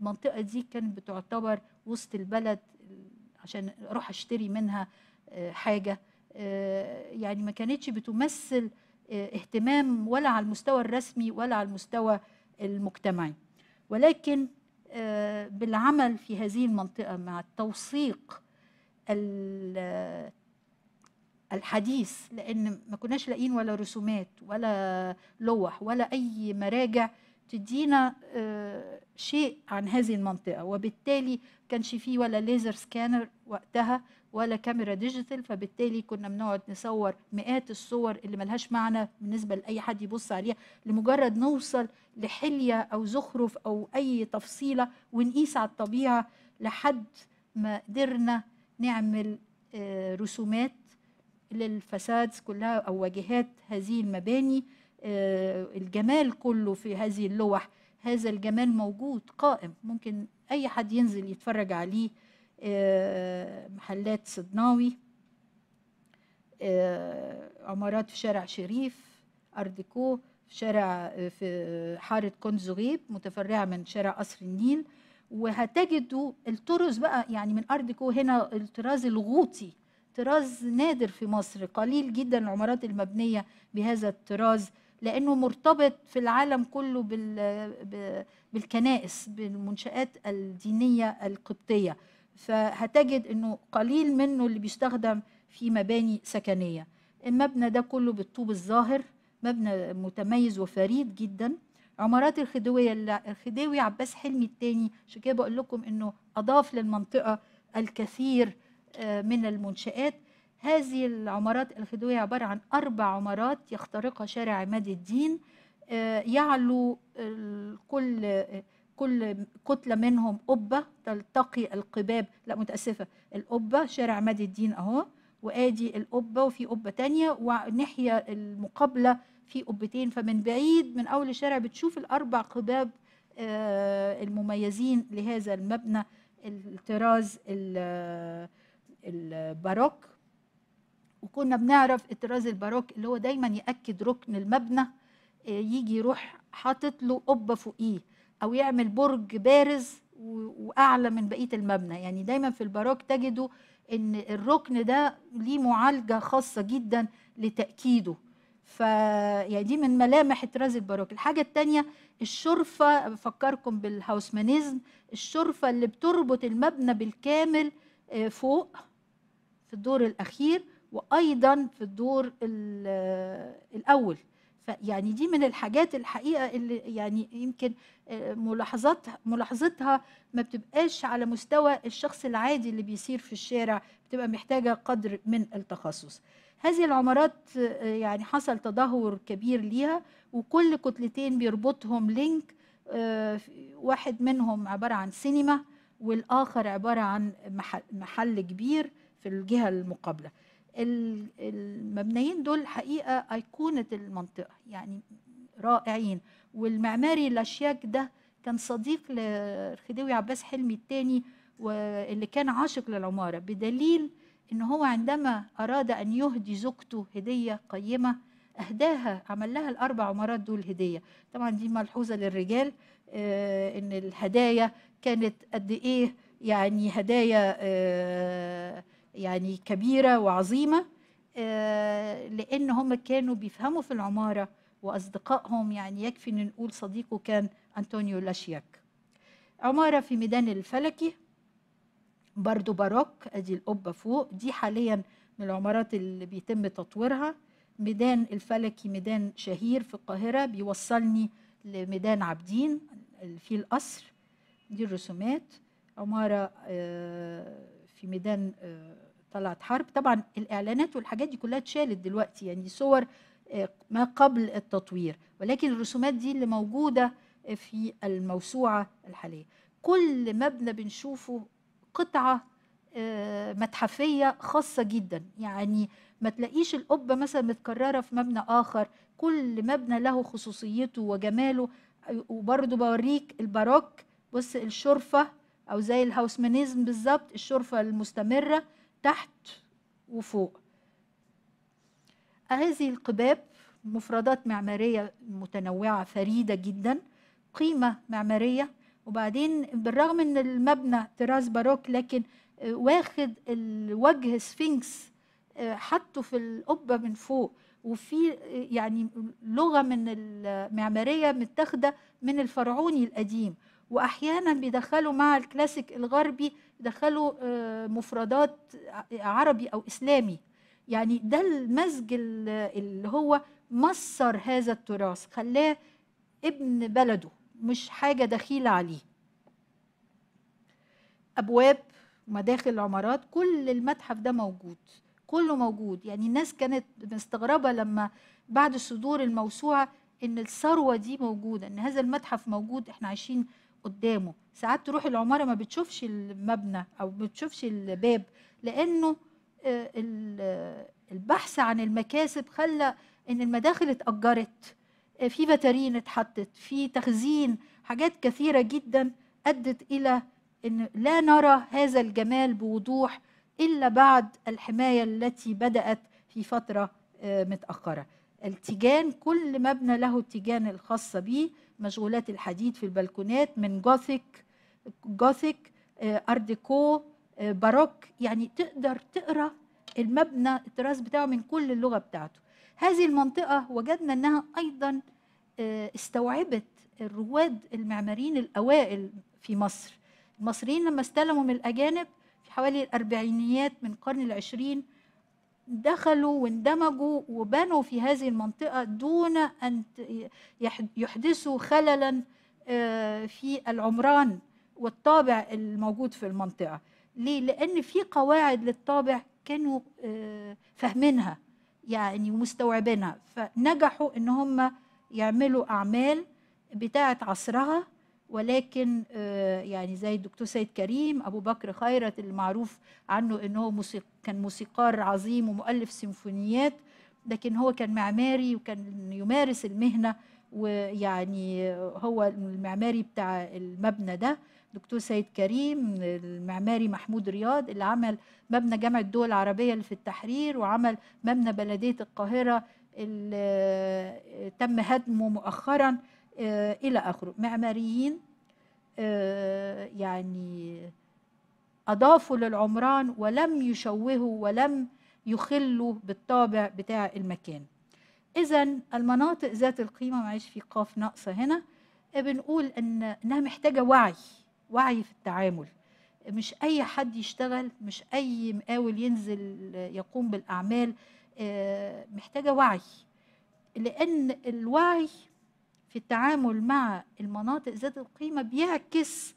المنطقة دي كانت بتعتبر وسط البلد عشان أروح أشتري منها آه، حاجة آه، يعني ما كانتش بتمثل آه، اهتمام ولا على المستوى الرسمي ولا على المستوى المجتمعي ولكن آه، بالعمل في هذه المنطقة مع التوثيق الحديث لأن ما كناش لاقيين ولا رسومات ولا لوح ولا أي مراجع تدينا آه، شيء عن هذه المنطقة وبالتالي كانش فيه ولا ليزر سكانر وقتها ولا كاميرا ديجيتال فبالتالي كنا بنقعد نصور مئات الصور اللي ملهاش معنى بالنسبه لاي حد يبص عليها لمجرد نوصل لحليه او زخرف او اي تفصيله ونقيس على الطبيعه لحد ما قدرنا نعمل آه، رسومات للفساد كلها او واجهات هذه المباني آه، الجمال كله في هذه اللوح هذا الجمال موجود قائم ممكن اي حد ينزل يتفرج عليه آه، محلات صدناوي آه، عمارات في شارع شريف أرديكو في شارع آه، في حارة كونزغيب متفرعة من شارع قصر النيل وهتجدوا الترز بقى يعني من أرديكو هنا الطراز الغوطي طراز نادر في مصر قليل جدا العمارات المبنية بهذا الطراز لأنه مرتبط في العالم كله بالكنائس بالمنشآت الدينية القبطية فهتجد انه قليل منه اللي بيستخدم في مباني سكنيه المبنى ده كله بالطوب الظاهر مبنى متميز وفريد جدا عمارات الخديويه الخديوي عباس حلمي الثاني عشان كده بقول لكم انه اضاف للمنطقه الكثير آه، من المنشات هذه العمارات الخديويه عباره عن اربع عمارات يخترقها شارع عماد الدين آه، يعلو كل آه، كل كتلة منهم قبة تلتقي القباب لا متأسفة القبة شارع عماد الدين أهو وآدي القبة وفي قبة تانية وناحية المقابلة في قبتين فمن بعيد من أول الشارع بتشوف الأربع قباب آه، المميزين لهذا المبنى الطراز الباروك وكنا بنعرف الطراز الباروك اللي هو دايما يأكد ركن المبنى آه، يجي يروح حاطط له قبة فوقيه او يعمل برج بارز واعلى من بقيه المبنى يعني دايما في الباروك تجدوا ان الركن ده ليه معالجه خاصه جدا لتاكيده ف يعني دي من ملامح الطراز الباروك الحاجه الثانيه الشرفه بفكركم بالهاوسمانيزم الشرفه اللي بتربط المبنى بالكامل آه، فوق في الدور الاخير وايضا في الدور آه، الاول فيعني دي من الحاجات الحقيقه اللي يعني يمكن آه، ملاحظات ملاحظتها ما بتبقاش على مستوى الشخص العادي اللي بيسير في الشارع بتبقى محتاجه قدر من التخصص هذه العمارات آه، يعني حصل تدهور كبير ليها وكل كتلتين بيربطهم لينك آه، واحد منهم عباره عن سينما والاخر عباره عن محل كبير في الجهه المقابله المبنيين دول حقيقه ايقونه المنطقه يعني رائعين والمعماري الاشياك ده كان صديق للخديوي عباس حلمي الثاني واللي كان عاشق للعماره بدليل ان هو عندما اراد ان يهدي زوجته هديه قيمه اهداها عمل لها الاربع عمارات دول هديه طبعا دي ملحوظه للرجال آه، ان الهدايا كانت قد ايه يعني هدايا آه يعني كبيره وعظيمه آه، لان هم كانوا بيفهموا في العماره واصدقائهم يعني يكفي ان نقول صديقه كان انطونيو لاشياك عماره في ميدان الفلكي برضو باروك ادي القبه فوق دي حاليا من العمارات اللي بيتم تطويرها ميدان الفلكي ميدان شهير في القاهره بيوصلني لميدان عابدين في القصر دي الرسومات عماره آه، في ميدان آه، طلعت حرب طبعا الاعلانات والحاجات دي كلها اتشالت دلوقتي يعني صور آه، ما قبل التطوير ولكن الرسومات دي اللي موجوده آه، في الموسوعه الحاليه كل مبنى بنشوفه قطعه آه، متحفيه خاصه جدا يعني ما تلاقيش القبه مثلا متكرره في مبنى اخر كل مبنى له خصوصيته وجماله وبرضه بوريك الباروك بص الشرفه او زي الهاوسمانيزم بالظبط الشرفه المستمره تحت وفوق هذه القباب مفردات معمارية متنوعة فريدة جدا قيمة معمارية وبعدين بالرغم ان المبنى طراز باروك لكن واخد الوجه سفنكس حطه في القبة من فوق وفي يعني لغة من المعمارية متاخدة من الفرعوني القديم وأحيانا بيدخلوا مع الكلاسيك الغربي دخلوا آه، مفردات عربي او اسلامي يعني ده المزج اللي هو مصر هذا التراث خلاه ابن بلده مش حاجه دخيله عليه ابواب مداخل عمارات كل المتحف ده موجود كله موجود يعني الناس كانت مستغربه لما بعد صدور الموسوعه ان الثروه دي موجوده ان هذا المتحف موجود احنا عايشين قدامه ساعات تروح العماره ما بتشوفش المبنى او ما بتشوفش الباب لانه آه، البحث عن المكاسب خلى ان المداخل اتاجرت آه، في بتارين اتحطت في تخزين حاجات كثيره جدا ادت الى ان لا نرى هذا الجمال بوضوح الا بعد الحمايه التي بدات في فتره آه، متاخره التيجان كل مبنى له التيجان الخاصه به مشغولات الحديد في البلكونات من جوثيك جوثيك ارديكو باروك يعني تقدر تقرا المبنى التراث بتاعه من كل اللغه بتاعته هذه المنطقه وجدنا انها ايضا آه، استوعبت الرواد المعماريين الاوائل في مصر المصريين لما استلموا من الاجانب في حوالي الاربعينيات من القرن العشرين دخلوا واندمجوا وبنوا في هذه المنطقة دون أن يحدثوا خللا آه، في العمران والطابع الموجود في المنطقة ليه؟ لأن في قواعد للطابع كانوا آه، فاهمينها يعني ومستوعبينها فنجحوا إن هم يعملوا أعمال بتاعة عصرها ولكن آه، يعني زي الدكتور سيد كريم ابو بكر خيرت المعروف عنه ان هو موسيق كان موسيقار عظيم ومؤلف سيمفونيات لكن هو كان معماري وكان يمارس المهنه ويعني هو المعماري بتاع المبنى ده دكتور سيد كريم المعماري محمود رياض اللي عمل مبنى جامعة الدول العربية اللي في التحرير وعمل مبنى بلدية القاهرة اللي آه، تم هدمه مؤخرا آه، إلى آخره معماريين آه، يعني أضافوا للعمران ولم يشوهوا ولم يخلوا بالطابع بتاع المكان إذا المناطق ذات القيمة معيش في قاف ناقصة هنا بنقول إن إنها محتاجة وعي وعي في التعامل مش أي حد يشتغل مش أي مقاول ينزل يقوم بالأعمال آه، محتاجة وعي لأن الوعي في التعامل مع المناطق ذات القيمه بيعكس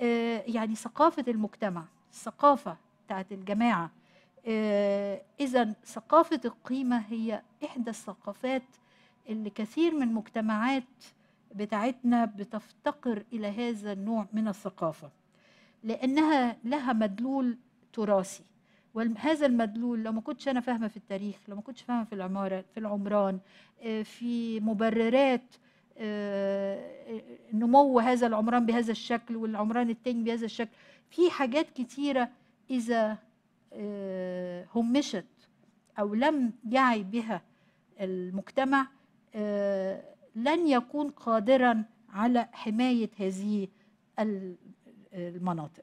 آه، يعني ثقافه المجتمع الثقافه بتاعت الجماعه آه، اذا ثقافه القيمه هي احدى الثقافات اللي كثير من المجتمعات بتاعتنا بتفتقر الى هذا النوع من الثقافه لانها لها مدلول تراثي وهذا المدلول لو ما كنتش انا فاهمه في التاريخ لو ما كنتش فاهمه في العماره في العمران آه، في مبررات آه، نمو هذا العمران بهذا الشكل والعمران التاني بهذا الشكل في حاجات كتيرة إذا آه، همشت أو لم يعي بها المجتمع آه، لن يكون قادرا على حماية هذه المناطق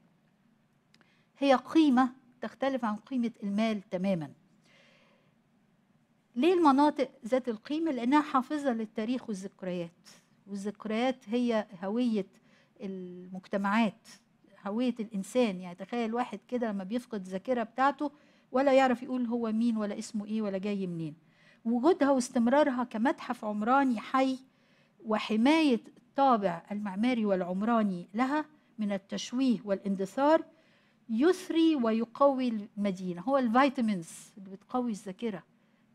هي قيمة تختلف عن قيمة المال تماما ليه المناطق ذات القيمة؟ لأنها حافظة للتاريخ والذكريات والذكريات هي هوية المجتمعات هوية الإنسان يعني تخيل واحد كده لما بيفقد الذاكرة بتاعته ولا يعرف يقول هو مين ولا اسمه إيه ولا جاي منين وجودها واستمرارها كمتحف عمراني حي وحماية الطابع المعماري والعمراني لها من التشويه والاندثار يثري ويقوي المدينة هو الفيتامينز اللي بتقوي الذاكرة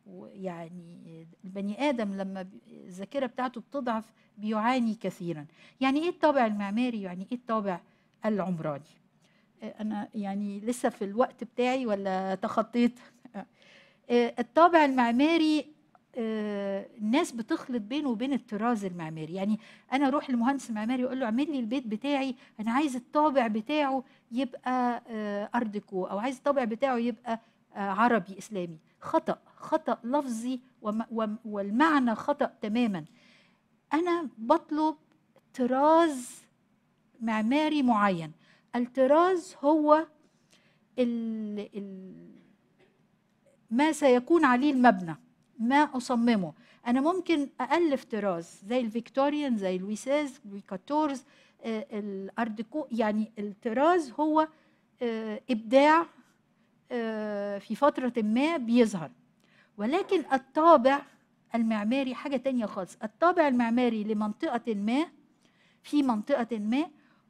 ويعني البني ادم لما الذاكره بتاعته بتضعف بيعاني كثيرا يعني ايه الطابع المعماري يعني ايه الطابع العمراني آه، انا يعني لسه في الوقت بتاعي ولا تخطيت آه، آه، الطابع المعماري الناس بتخلط بينه وبين الطراز المعماري يعني انا اروح للمهندس المعماري اقول له اعمل لي البيت بتاعي انا عايز الطابع بتاعه يبقى ارديكو او عايز الطابع بتاعه يبقى عربي اسلامي خطأ خطأ لفظي والمعنى خطأ تماما أنا بطلب طراز معماري معين الطراز هو الـ الـ ما سيكون عليه المبنى ما أصممه أنا ممكن أألف طراز زي الفيكتوريان زي لويساز لوي آه، الأردكو يعني الطراز هو آه، إبداع آه، في فترة ما بيظهر ولكن الطابع المعماري حاجة تانية خالص الطابع المعماري لمنطقة ما في منطقة ما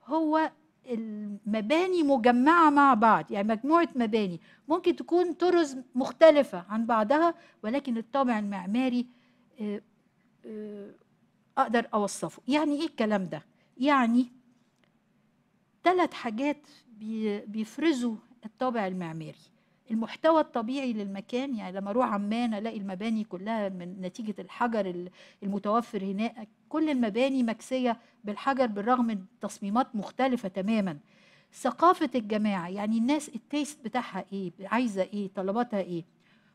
هو المباني مجمعة مع بعض يعني مجموعة مباني ممكن تكون طرز مختلفة عن بعضها ولكن الطابع المعماري آه، آه، أقدر أوصفه يعني إيه الكلام ده؟ يعني ثلاث حاجات بيفرزوا الطابع المعماري المحتوى الطبيعي للمكان يعني لما اروح عمان الاقي المباني كلها من نتيجه الحجر المتوفر هناك كل المباني مكسيه بالحجر بالرغم من تصميمات مختلفه تماما ثقافه الجماعه يعني الناس التيست بتاعها ايه عايزه ايه طلباتها ايه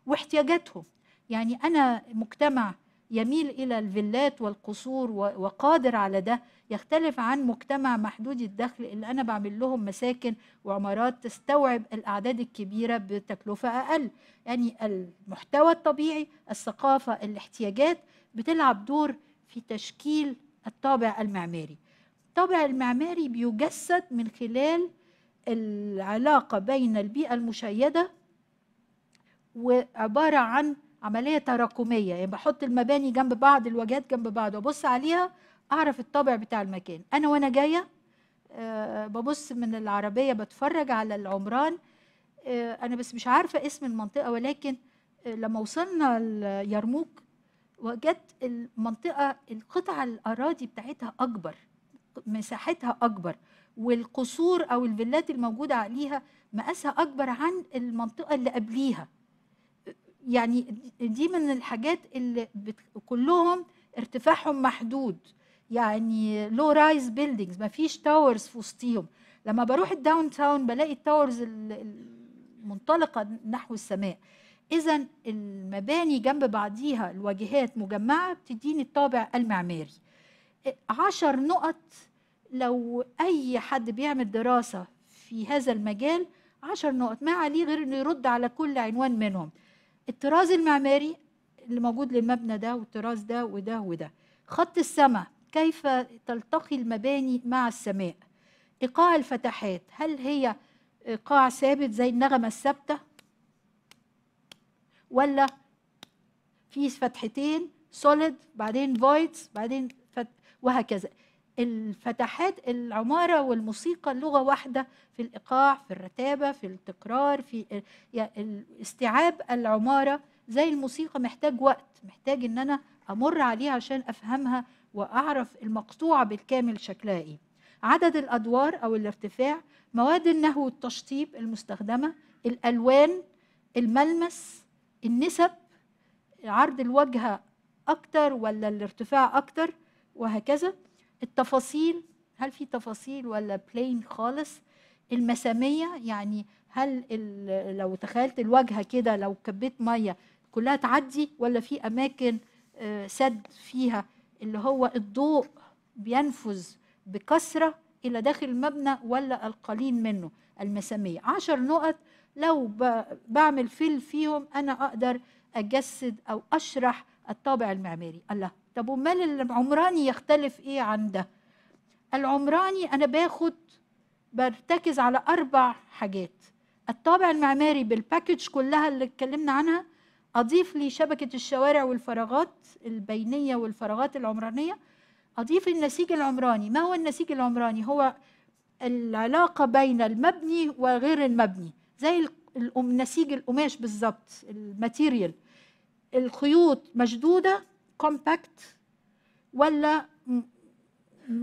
واحتياجاتهم يعني انا مجتمع يميل الى الفيلات والقصور وقادر على ده يختلف عن مجتمع محدود الدخل اللي انا بعمل لهم مساكن وعمارات تستوعب الاعداد الكبيره بتكلفه اقل يعني المحتوى الطبيعي الثقافه الاحتياجات بتلعب دور في تشكيل الطابع المعماري الطابع المعماري بيجسد من خلال العلاقه بين البيئه المشيده وعباره عن عملية تراكمية يعني بحط المباني جنب بعض الواجهات جنب بعض وابص عليها أعرف الطابع بتاع المكان أنا وأنا جاية آه، ببص من العربية بتفرج على العمران آه، أنا بس مش عارفة اسم المنطقة ولكن آه، لما وصلنا اليرموك وجدت المنطقة القطعة الأراضي بتاعتها أكبر مساحتها أكبر والقصور أو الفيلات الموجودة عليها مقاسها أكبر عن المنطقة اللي قبليها يعني دي من الحاجات اللي بت... كلهم ارتفاعهم محدود يعني لو رايز بيلدينجز ما فيش تاورز في وسطيهم لما بروح الداون تاون بلاقي التاورز المنطلقه نحو السماء اذا المباني جنب بعضيها الواجهات مجمعه بتديني الطابع المعماري عشر نقط لو اي حد بيعمل دراسه في هذا المجال عشر نقط ما عليه غير انه يرد على كل عنوان منهم الطراز المعماري اللي موجود للمبنى ده والطراز ده وده وده خط السماء كيف تلتقي المباني مع السماء ايقاع الفتحات هل هي ايقاع ثابت زي النغمه الثابته ولا في فتحتين سوليد بعدين فويدز بعدين فت... وهكذا الفتحات العمارة والموسيقى اللغة واحدة في الإيقاع في الرتابة في التكرار في استيعاب العمارة زي الموسيقى محتاج وقت محتاج إن أنا أمر عليها عشان أفهمها وأعرف المقطوعة بالكامل شكلها إيه عدد الأدوار أو الارتفاع مواد النهو والتشطيب المستخدمة الألوان الملمس النسب عرض الواجهة أكتر ولا الارتفاع أكتر وهكذا التفاصيل هل في تفاصيل ولا بلين خالص المساميه يعني هل لو تخيلت الواجهه كده لو كبيت ميه كلها تعدي ولا في اماكن آه، سد فيها اللي هو الضوء بينفذ بكثره الى داخل المبنى ولا القليل منه المساميه عشر نقط لو بعمل فيل فيهم انا اقدر اجسد او اشرح الطابع المعماري الله طب امال العمراني يختلف ايه عن ده العمراني انا باخد برتكز على اربع حاجات الطابع المعماري بالباكج كلها اللي اتكلمنا عنها اضيف لي شبكه الشوارع والفراغات البينيه والفراغات العمرانيه اضيف النسيج العمراني ما هو النسيج العمراني هو العلاقه بين المبني وغير المبني زي النسيج القماش بالظبط الماتيريال الخيوط مشدوده كومباكت ولا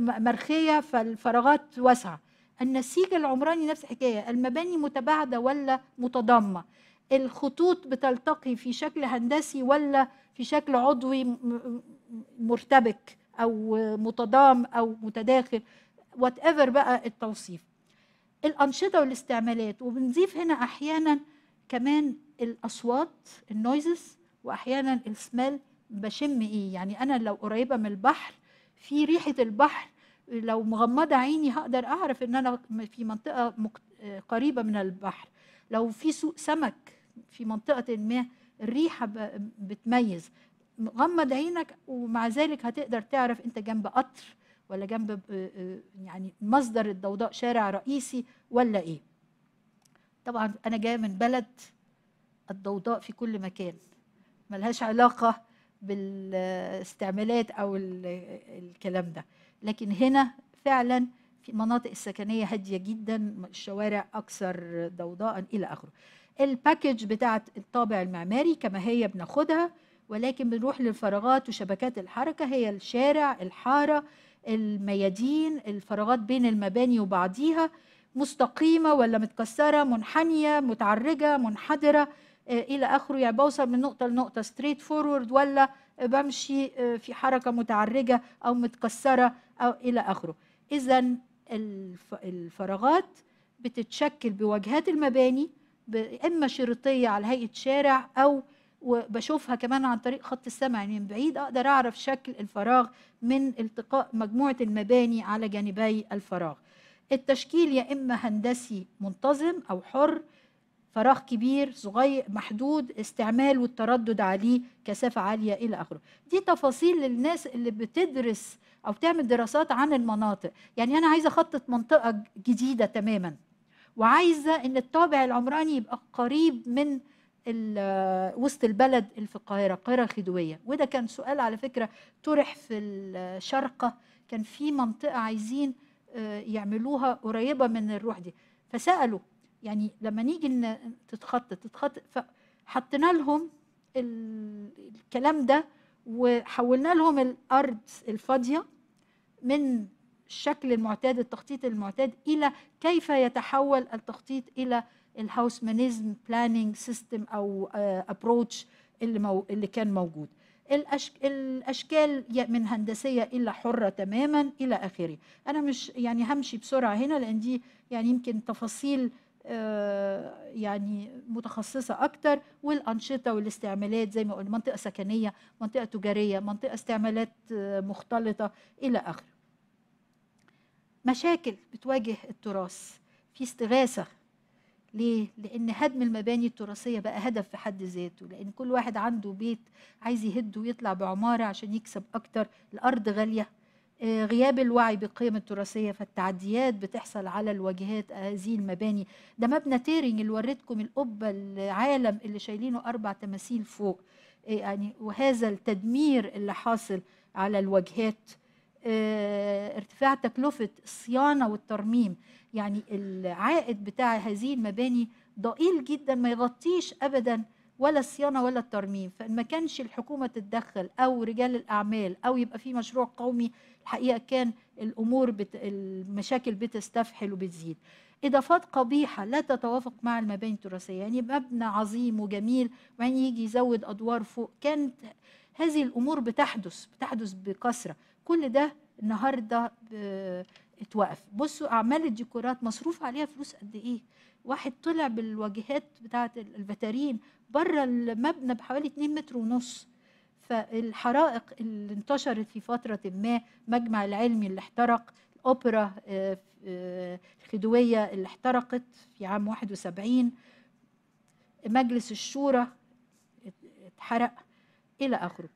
مرخيه فالفراغات واسعه النسيج العمراني نفس الحكايه المباني متباعده ولا متضامه الخطوط بتلتقي في شكل هندسي ولا في شكل عضوي مرتبك او متضام او متداخل وات ايفر بقى التوصيف الانشطه والاستعمالات وبنضيف هنا احيانا كمان الاصوات النويزز واحيانا السمال بشم ايه يعني انا لو قريبه من البحر في ريحه البحر لو مغمضه عيني هقدر اعرف ان انا في منطقه قريبه من البحر لو في سوق سمك في منطقه ما الريحه بتميز غمض عينك ومع ذلك هتقدر تعرف انت جنب قطر ولا جنب آه، آه، يعني مصدر الضوضاء شارع رئيسي ولا ايه طبعا انا جايه من بلد الضوضاء في كل مكان ملهاش علاقه بالاستعمالات او الكلام ده لكن هنا فعلا في مناطق السكنيه هاديه جدا الشوارع اكثر ضوضاء الى اخره الباكج بتاعه الطابع المعماري كما هي بناخدها ولكن بنروح للفراغات وشبكات الحركه هي الشارع الحاره الميادين الفراغات بين المباني وبعضيها مستقيمه ولا متكسره منحنيه متعرجه منحدره آه، الى اخره يعني بوصل من نقطه لنقطه ستريت فورورد ولا بمشي آه، في حركه متعرجه او متكسره او الى اخره اذا الفراغات بتتشكل بواجهات المباني اما شريطيه على هيئه شارع او وبشوفها كمان عن طريق خط السمع يعني من بعيد اقدر اعرف شكل الفراغ من التقاء مجموعه المباني على جانبي الفراغ التشكيل يا اما هندسي منتظم او حر فراغ كبير صغير محدود استعمال والتردد عليه كثافه عاليه الى اخره دي تفاصيل للناس اللي بتدرس او تعمل دراسات عن المناطق يعني انا عايزه اخطط منطقه جديده تماما وعايزه ان الطابع العمراني يبقى قريب من آه، وسط البلد اللي في القاهره القاهره الخدويه وده كان سؤال على فكره طرح في الشرقه كان في منطقه عايزين آه، يعملوها قريبه من الروح دي فسالوا يعني لما نيجي تتخطط تتخطط فحطينا لهم الكلام ده وحولنا لهم الارض الفاضيه من الشكل المعتاد التخطيط المعتاد الى كيف يتحول التخطيط الى الهاوس مانيزم بلاننج سيستم او ابروتش آه، اللي مو اللي كان موجود الاشكال من هندسيه الى حره تماما الى اخره انا مش يعني همشي بسرعه هنا لان دي يعني يمكن تفاصيل آه، يعني متخصصه اكتر والانشطه والاستعمالات زي ما قلنا منطقه سكنيه منطقه تجاريه منطقه استعمالات آه، مختلطه الى اخره مشاكل بتواجه التراث في استغاثه ليه؟ لأن هدم المباني التراثية بقى هدف في حد ذاته، لأن كل واحد عنده بيت عايز يهده ويطلع بعمارة عشان يكسب أكتر، الأرض غالية، آه، غياب الوعي بالقيم التراثيه فالتعديات بتحصل على الواجهات هذه آه، المباني ده مبنى تيرنج اللي وريتكم القبه العالم اللي شايلينه اربع تماثيل فوق آه، يعني وهذا التدمير اللي حاصل على الواجهات ارتفاع تكلفه الصيانه والترميم يعني العائد بتاع هذه المباني ضئيل جدا ما يغطيش ابدا ولا الصيانه ولا الترميم فان ما كانش الحكومه تتدخل او رجال الاعمال او يبقى في مشروع قومي الحقيقه كان الامور بت... المشاكل بتستفحل وبتزيد اضافات قبيحه لا تتوافق مع المباني التراثيه يعني مبنى عظيم وجميل وبعدين يجي يزود ادوار فوق كانت هذه الامور بتحدث بتحدث بكثره كل ده النهارده اتوقف بصوا اعمال الديكورات مصروف عليها فلوس قد ايه واحد طلع بالواجهات بتاعه البتارين بره المبنى بحوالي 2 متر ونص فالحرائق اللي انتشرت في فترة ما مجمع العلمي اللي احترق الأوبرا آه، آه، الخدوية اللي احترقت في عام 71 مجلس الشورى اتحرق إلى آخره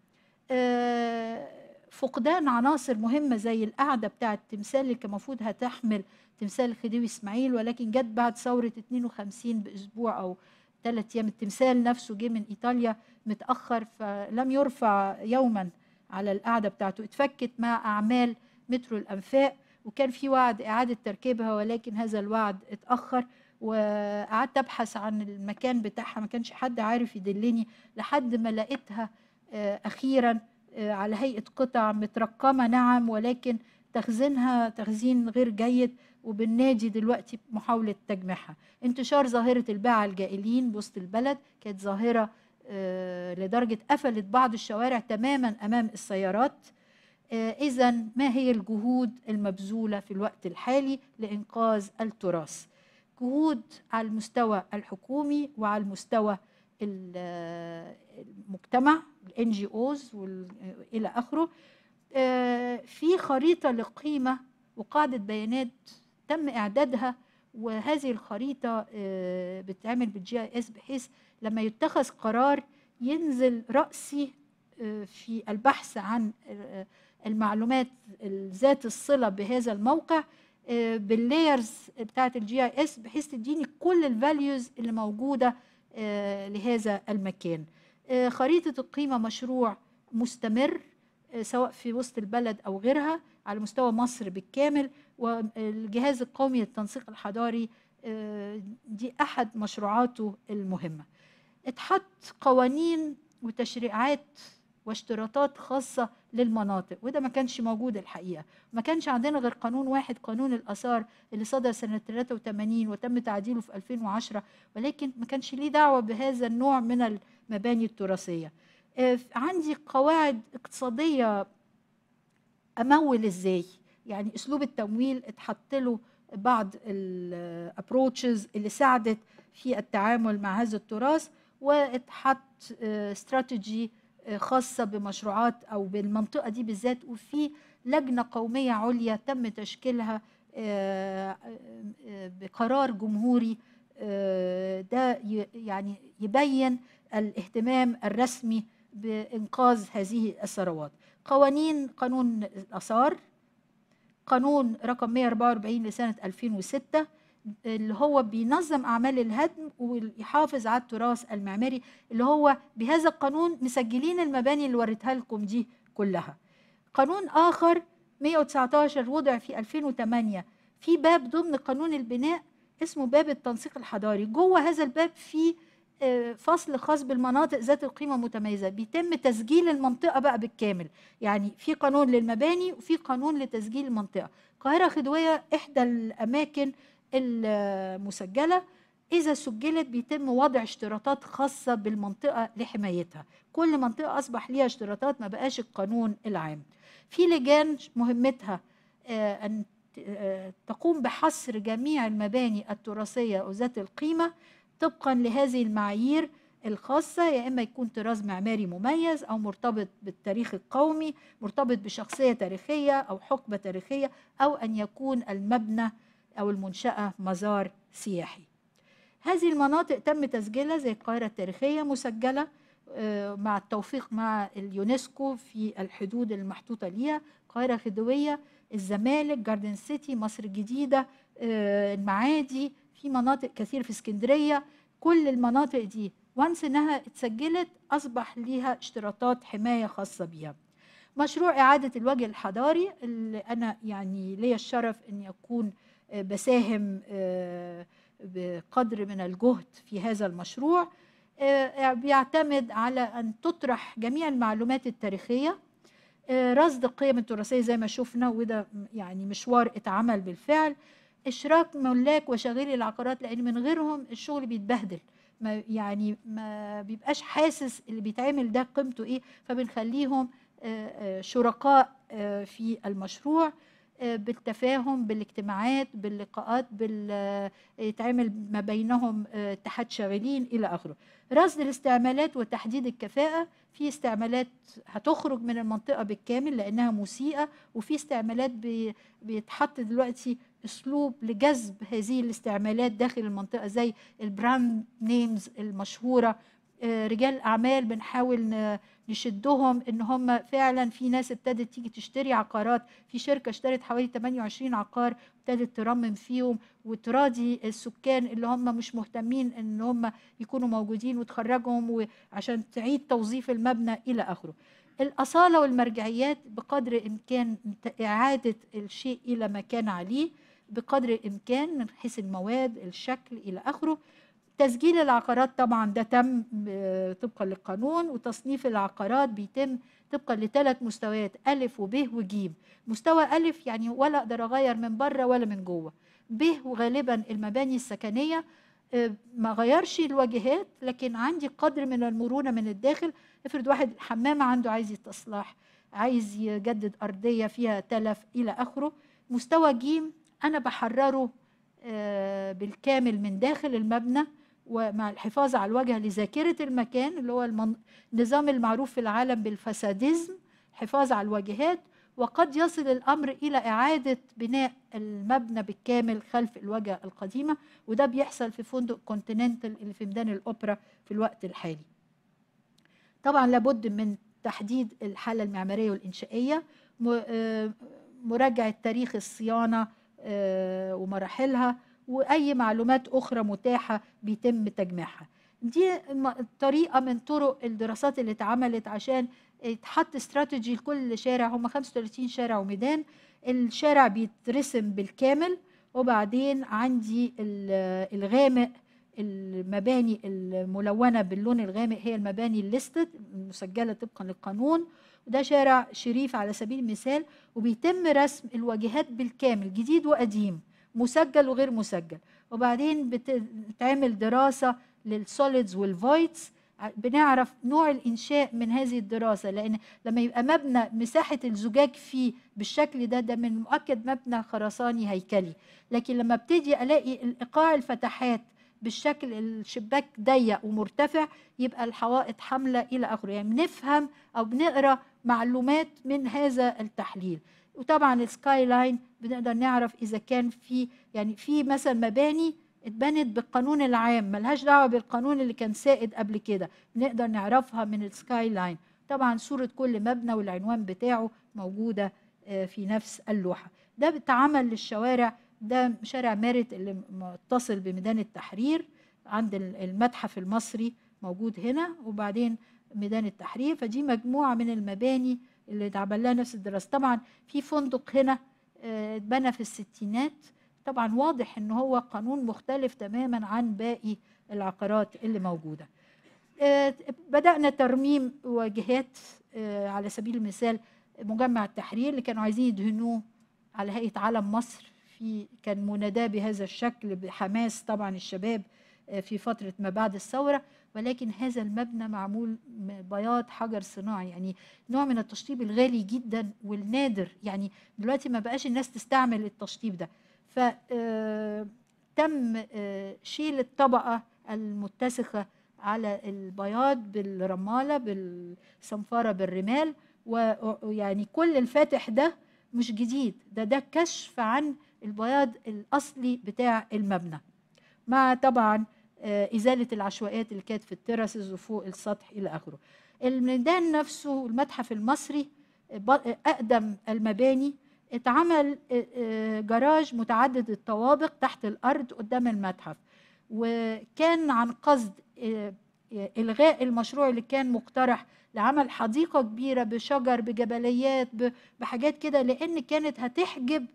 آه، فقدان عناصر مهمة زي القعدة بتاعة التمثال اللي كان المفروض هتحمل تمثال الخديوي إسماعيل ولكن جت بعد ثورة 52 بأسبوع أو ثلاث ايام التمثال نفسه جه من ايطاليا متاخر فلم يرفع يوما على القعده بتاعته اتفكت مع اعمال مترو الانفاق وكان في وعد اعاده تركيبها ولكن هذا الوعد اتاخر وقعدت ابحث عن المكان بتاعها ما كانش حد عارف يدلني لحد ما لقيتها آه، اخيرا آه، على هيئه قطع مترقمه نعم ولكن تخزينها تخزين غير جيد وبالنادي دلوقتي محاولة تجميعها انتشار ظاهرة الباعة الجائلين بوسط البلد كانت ظاهرة آه، لدرجة قفلت بعض الشوارع تماما أمام السيارات آه، إذا ما هي الجهود المبذولة في الوقت الحالي لإنقاذ التراث جهود على المستوى الحكومي وعلى المستوى آه، المجتمع الان جي اوز الى اخره في خريطه لقيمه وقاعده بيانات تم اعدادها وهذه الخريطه آه، بتتعمل بالجي اي اس بحيث لما يتخذ قرار ينزل راسي آه، في البحث عن آه، المعلومات ذات الصله بهذا الموقع باللايرز بتاعت الجي اي اس بحيث تديني كل الفاليوز اللي موجوده لهذا المكان خريطه القيمه مشروع مستمر سواء في وسط البلد او غيرها على مستوى مصر بالكامل والجهاز القومي للتنسيق الحضاري آه، دي احد مشروعاته المهمه اتحط قوانين وتشريعات واشتراطات خاصة للمناطق وده ما كانش موجود الحقيقة ما كانش عندنا غير قانون واحد قانون الآثار اللي صدر سنة 83 وتم تعديله في 2010 ولكن ما كانش ليه دعوة بهذا النوع من المباني التراثية آه، عندي قواعد اقتصادية أمول إزاي يعني اسلوب التمويل اتحط له بعض الابروتشز اللي ساعدت في التعامل مع هذا التراث واتحط استراتيجي آه، آه، خاصة بمشروعات أو بالمنطقة دي بالذات وفي لجنة قومية عليا تم تشكيلها آه، بقرار جمهوري ده يعني يبين الاهتمام الرسمي بإنقاذ هذه الثروات قوانين قانون الآثار قانون رقم 144 لسنة 2006 اللي هو بينظم أعمال الهدم ويحافظ على التراث المعماري اللي هو بهذا القانون مسجلين المباني اللي وريتها لكم دي كلها قانون آخر 119 وضع في 2008 في باب ضمن قانون البناء اسمه باب التنسيق الحضاري جوه هذا الباب فيه فصل خاص بالمناطق ذات القيمه المتميزه بيتم تسجيل المنطقه بقى بالكامل يعني في قانون للمباني وفي قانون لتسجيل المنطقه القاهره خدويه احدى الاماكن المسجله إذا سجلت بيتم وضع اشتراطات خاصة بالمنطقة لحمايتها كل منطقة أصبح ليها اشتراطات ما بقاش القانون العام في لجان مهمتها آه، أن آه، تقوم بحصر جميع المباني التراثية ذات القيمة طبقا لهذه المعايير الخاصة يا إما يكون طراز معماري مميز أو مرتبط بالتاريخ القومي مرتبط بشخصية تاريخية أو حقبة تاريخية أو أن يكون المبنى أو المنشأة مزار سياحي هذه المناطق تم تسجيلها زي القاهرة التاريخية مسجلة آه، مع التوفيق مع اليونسكو في الحدود المحطوطة ليها القاهرة الخديوية الزمالك جاردن سيتي مصر الجديدة آه، المعادي في مناطق كثير في اسكندريه كل المناطق دي وانس انها اتسجلت اصبح ليها اشتراطات حمايه خاصه بيها مشروع اعاده الوجه الحضاري اللي انا يعني ليا الشرف اني اكون آه، بساهم آه، بقدر من الجهد في هذا المشروع آه، بيعتمد على ان تطرح جميع المعلومات التاريخيه رصد القيم التراثيه زي ما شفنا وده يعني مشوار اتعمل بالفعل اشراك ملاك وشغلي العقارات لان من غيرهم الشغل بيتبهدل ما يعني ما بيبقاش حاسس اللي بيتعمل ده قيمته ايه فبنخليهم آه، آه، شركاء آه، في المشروع بالتفاهم بالاجتماعات باللقاءات يتعمل ما بينهم اتحاد شغالين الى اخره رصد الاستعمالات وتحديد الكفاءه في استعمالات هتخرج من المنطقه بالكامل لانها مسيئه وفي استعمالات بيتحط دلوقتي اسلوب لجذب هذه الاستعمالات داخل المنطقه زي البراند نيمز المشهوره آه، رجال اعمال بنحاول نشدهم ان هم فعلا في ناس ابتدت تيجي تشتري عقارات في شركه اشترت حوالي 28 عقار ابتدت ترمم فيهم وتراضي السكان اللي هم مش مهتمين ان هم يكونوا موجودين وتخرجهم عشان تعيد توظيف المبنى الى اخره الاصاله والمرجعيات بقدر امكان اعاده الشيء الى ما كان عليه بقدر الامكان من حيث المواد الشكل الى اخره تسجيل العقارات طبعا ده تم آه، طبقا للقانون وتصنيف العقارات بيتم طبقا لثلاث مستويات ألف وب وجيم مستوى ألف يعني ولا أقدر أغير من بره ولا من جوه ب وغالبا المباني السكنية آه، ما غيرش الواجهات لكن عندي قدر من المرونة من الداخل افرض واحد حمام عنده عايز يتصلح عايز يجدد أرضية فيها تلف إلى آخره مستوى جيم أنا بحرره آه، بالكامل من داخل المبنى ومع الحفاظ على الواجهة لذاكرة المكان اللي هو النظام المعروف في العالم بالفساديزم حفاظ على الواجهات وقد يصل الأمر إلى إعادة بناء المبنى بالكامل خلف الواجهة القديمة وده بيحصل في فندق كونتيننتال اللي في ميدان الأوبرا في الوقت الحالي طبعا لابد من تحديد الحالة المعمارية والإنشائية آه، مراجعة تاريخ الصيانة آه، ومراحلها واي معلومات اخرى متاحه بيتم تجميعها دي طريقه من طرق الدراسات اللي اتعملت عشان يتحط استراتيجي لكل شارع هم 35 شارع وميدان الشارع بيترسم بالكامل وبعدين عندي الغامق المباني الملونه باللون الغامق هي المباني الليستد المسجله طبقا للقانون ده شارع شريف على سبيل المثال وبيتم رسم الواجهات بالكامل جديد وقديم مسجل وغير مسجل وبعدين بتعمل دراسه للسوليدز والفويتس بنعرف نوع الانشاء من هذه الدراسه لان لما يبقى مبنى مساحه الزجاج فيه بالشكل ده ده من مؤكد مبنى خرساني هيكلي لكن لما ابتدي الاقي الايقاع الفتحات بالشكل الشباك ضيق ومرتفع يبقى الحوائط حامله الى اخره يعني بنفهم او بنقرا معلومات من هذا التحليل وطبعا السكاي لاين بنقدر نعرف اذا كان في يعني في مثلا مباني اتبنت بالقانون العام ملهاش دعوه بالقانون اللي كان سائد قبل كده نقدر نعرفها من السكاي لاين طبعا صوره كل مبنى والعنوان بتاعه موجوده آه، في نفس اللوحه ده بتعمل للشوارع ده شارع مارت اللي متصل بميدان التحرير عند المتحف المصري موجود هنا وبعدين ميدان التحرير فدي مجموعه من المباني اللي اتعمل لها نفس الدراسه طبعا في فندق هنا آه، اتبنى في الستينات طبعا واضح ان هو قانون مختلف تماما عن باقي العقارات اللي موجوده آه، بدانا ترميم واجهات آه، على سبيل المثال مجمع التحرير اللي كانوا عايزين يدهنوه على هيئه علم مصر في كان مناداه بهذا الشكل بحماس طبعا الشباب في فترة ما بعد الثورة ولكن هذا المبنى معمول بياض حجر صناعي يعني نوع من التشطيب الغالي جدا والنادر يعني دلوقتي ما بقاش الناس تستعمل التشطيب ده ف آه، تم آه، شيل الطبقة المتسخة على البياض بالرمالة بالصنفارة بالرمال ويعني كل الفاتح ده مش جديد ده ده كشف عن البياض الأصلي بتاع المبنى مع طبعا آه، ازاله العشوائيات اللي كانت في التراسز وفوق السطح الى اخره الميدان نفسه المتحف المصري آه، آه، اقدم المباني اتعمل جراج متعدد الطوابق تحت الارض قدام المتحف وكان عن قصد الغاء المشروع اللي كان مقترح لعمل حديقه كبيره بشجر بجبليات بحاجات كده لان كانت هتحجب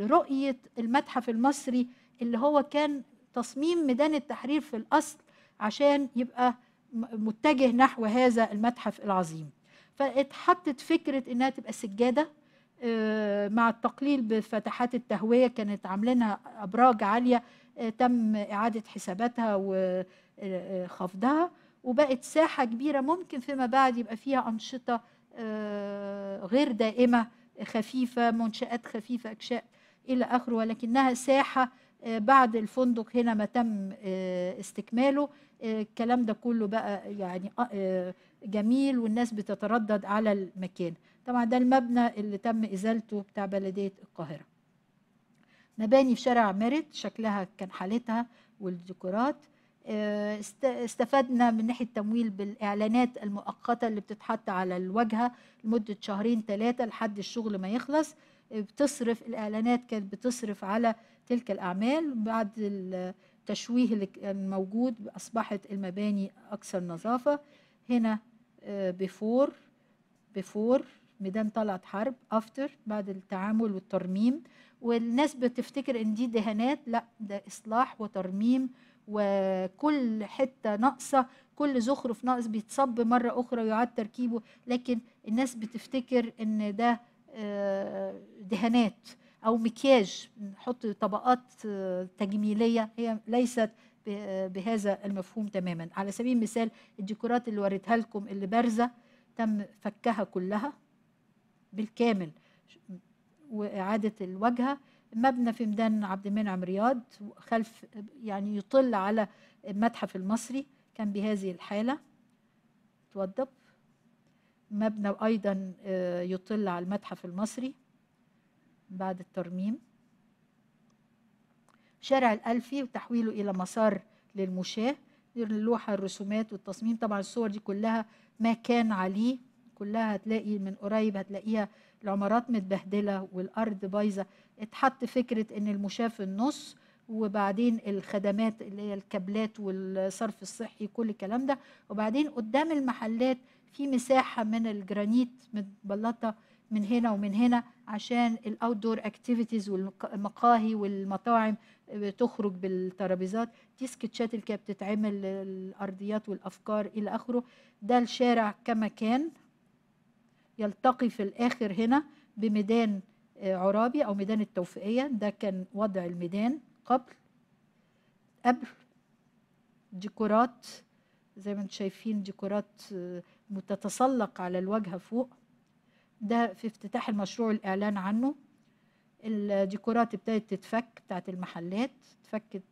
رؤيه المتحف المصري اللي هو كان تصميم ميدان التحرير في الأصل عشان يبقى متجه نحو هذا المتحف العظيم فاتحطت فكرة إنها تبقى سجادة آه، مع التقليل بفتحات التهوية كانت عاملينها أبراج عالية آه، تم إعادة حساباتها وخفضها آه، وبقت ساحة كبيرة ممكن فيما بعد يبقى فيها أنشطة غير دائمة خفيفة منشآت خفيفة أكشاء إلى آخره ولكنها ساحة آه، بعد الفندق هنا ما تم آه، استكماله آه، الكلام ده كله بقى يعني جميل والناس بتتردد على المكان طبعا ده المبنى اللي تم ازالته بتاع بلديه القاهره مباني في شارع ميرت شكلها كان حالتها والديكورات استفدنا من ناحيه التمويل بالاعلانات المؤقته اللي بتتحط على الواجهه لمده شهرين ثلاثه لحد الشغل ما يخلص بتصرف الإعلانات كانت بتصرف على تلك الأعمال بعد التشويه اللي كان موجود أصبحت المباني أكثر نظافة هنا آه، بيفور بيفور ميدان طلعت حرب افتر بعد التعامل والترميم والناس بتفتكر ان دي دهانات لا ده اصلاح وترميم وكل حته ناقصه كل زخرف ناقص بيتصب مره اخرى ويعاد تركيبه لكن الناس بتفتكر ان ده آه، دهانات او مكياج نحط طبقات آه، تجميليه هي ليست آه، بهذا المفهوم تماما على سبيل المثال الديكورات اللي وريتها لكم اللي بارزه تم فكها كلها بالكامل واعاده الواجهه مبنى في ميدان عبد المنعم رياض خلف يعني يطل على المتحف المصري كان بهذه الحاله توضب مبنى أيضا آه، يطل على المتحف المصري بعد الترميم شارع الألفي وتحويله إلى مسار للمشاة اللوحة الرسومات والتصميم طبعا الصور دي كلها ما كان عليه كلها هتلاقي من قريب هتلاقيها العمارات متبهدلة والأرض بايظة اتحط فكرة إن المشاة في النص وبعدين الخدمات اللي هي الكابلات والصرف الصحي كل الكلام ده وبعدين قدام المحلات في مساحه من الجرانيت متبلطه من هنا ومن هنا عشان الاوت دور اكتيفيتيز والمقاهي والمطاعم تخرج بالترابيزات دي سكتشات اللي كانت بتتعمل الارضيات والافكار الى اخره ده الشارع كمكان يلتقي في الاخر هنا بميدان آه، عرابي او ميدان التوفيقيه ده كان وضع الميدان قبل قبل ديكورات زي ما انتم شايفين ديكورات آه، وتتسلق على الواجهة فوق ده في افتتاح المشروع الإعلان عنه الديكورات ابتدت تتفك بتاعت المحلات اتفكت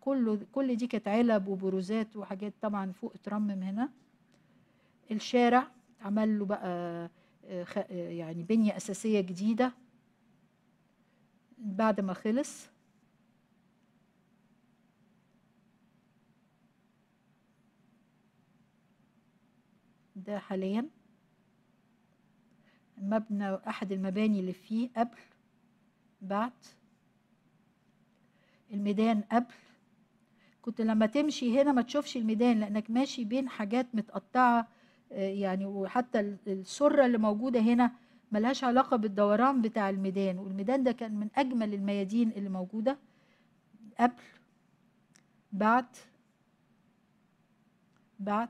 كله كل دي كانت علب وبروزات وحاجات طبعا فوق اترمم هنا الشارع عمل له بقى آه، يعني بنية أساسية جديدة بعد ما خلص ده حاليا مبنى أحد المباني اللي فيه قبل بعد الميدان قبل كنت لما تمشي هنا ما تشوفش الميدان لأنك ماشي بين حاجات متقطعة آه، يعني وحتى السرة اللي موجودة هنا ملهاش علاقة بالدوران بتاع الميدان والميدان ده كان من أجمل الميادين اللي موجودة قبل بعد بعد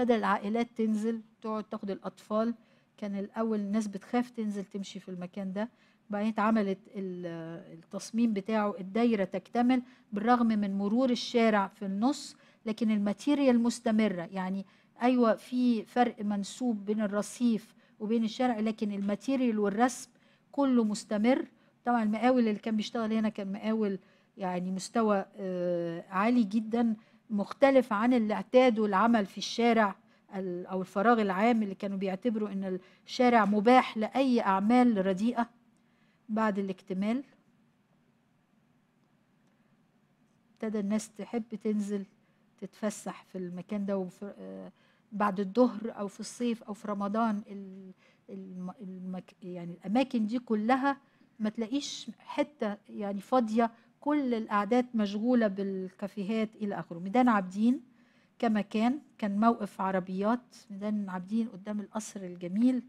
ابتدى العائلات تنزل تقعد تاخد الأطفال كان الأول الناس بتخاف تنزل تمشي في المكان ده بعدين اتعملت التصميم بتاعه الدايرة تكتمل بالرغم من مرور الشارع في النص لكن الماتيريال مستمرة يعني أيوة في فرق منسوب بين الرصيف وبين الشارع لكن الماتيريال والرسم كله مستمر طبعا المقاول اللي كان بيشتغل هنا كان مقاول يعني مستوى آه، عالي جدا مختلف عن اللي اعتادوا العمل في الشارع او الفراغ العام اللي كانوا بيعتبروا ان الشارع مباح لاي اعمال رديئه بعد الاكتمال ابتدى الناس تحب تنزل تتفسح في المكان ده آه، بعد الظهر او في الصيف او في رمضان يعني الاماكن دي كلها ما تلاقيش حته يعني فاضيه كل القعدات مشغولة بالكافيهات إلى آخره ميدان عابدين كما كان كان موقف عربيات ميدان عابدين قدام القصر الجميل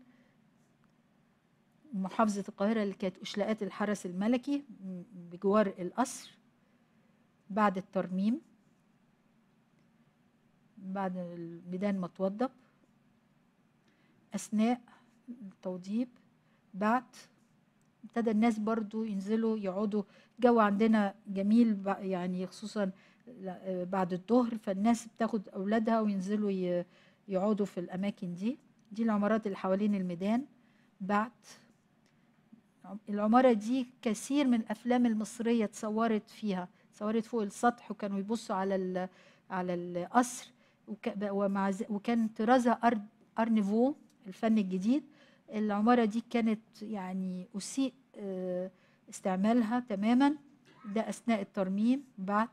محافظة القاهرة اللي كانت أشلاءات الحرس الملكي بجوار القصر بعد الترميم بعد الميدان ما توضب أثناء التوضيب بعد ابتدى الناس برضو ينزلوا يقعدوا الجو عندنا جميل يعني خصوصا بعد الظهر فالناس بتاخد اولادها وينزلوا يقعدوا في الاماكن دي دي العمارات اللي حوالين الميدان بعد العمارة دي كثير من الأفلام المصرية اتصورت فيها اتصورت فوق السطح وكانوا يبصوا على الـ على القصر ومع وكان طرازها أرنفو الفن الجديد العمارة دي كانت يعني أسيء آه، استعمالها تماما ده أثناء الترميم بعد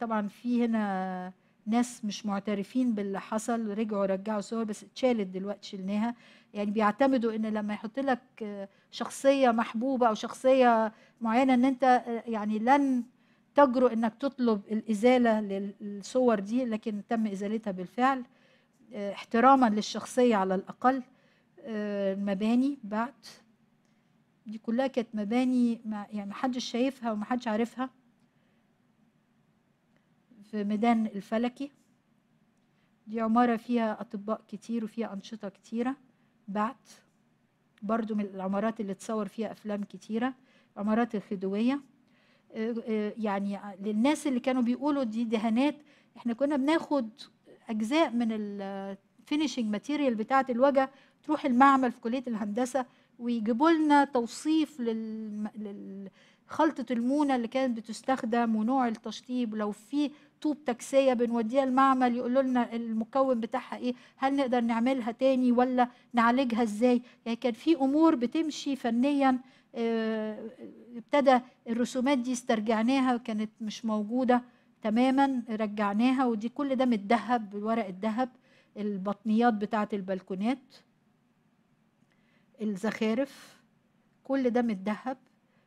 طبعا في هنا ناس مش معترفين باللي حصل رجعوا رجعوا صور بس اتشالت دلوقتي شلناها يعني بيعتمدوا ان لما يحط لك آه، شخصيه محبوبه او شخصيه معينه ان انت آه، يعني لن تجرؤ انك تطلب الازاله للصور دي لكن تم ازالتها بالفعل احتراما للشخصيه على الاقل آه، المباني بعد دي كلها كانت مباني ما يعني محدش شايفها ومحدش عارفها في ميدان الفلكي دي عمارة فيها أطباء كتير وفيها أنشطة كتيرة بعد برضو من العمارات اللي اتصور فيها أفلام كتيرة عمارات الخدوية آه، آه، يعني للناس اللي كانوا بيقولوا دي دهانات احنا كنا بناخد أجزاء من الفينيشنج ماتيريال بتاعة الوجه تروح المعمل في كليه الهندسه ويجيبوا لنا توصيف لل خلطة المونة اللي كانت بتستخدم ونوع التشطيب لو في طوب تكسية بنوديها المعمل يقولوا لنا المكون بتاعها ايه هل نقدر نعملها تاني ولا نعالجها ازاي يعني كان في امور بتمشي فنيا آه، ابتدى الرسومات دي استرجعناها كانت مش موجودة تماما رجعناها ودي كل ده متذهب بورق الذهب البطنيات بتاعت البلكونات الزخارف كل ده متذهب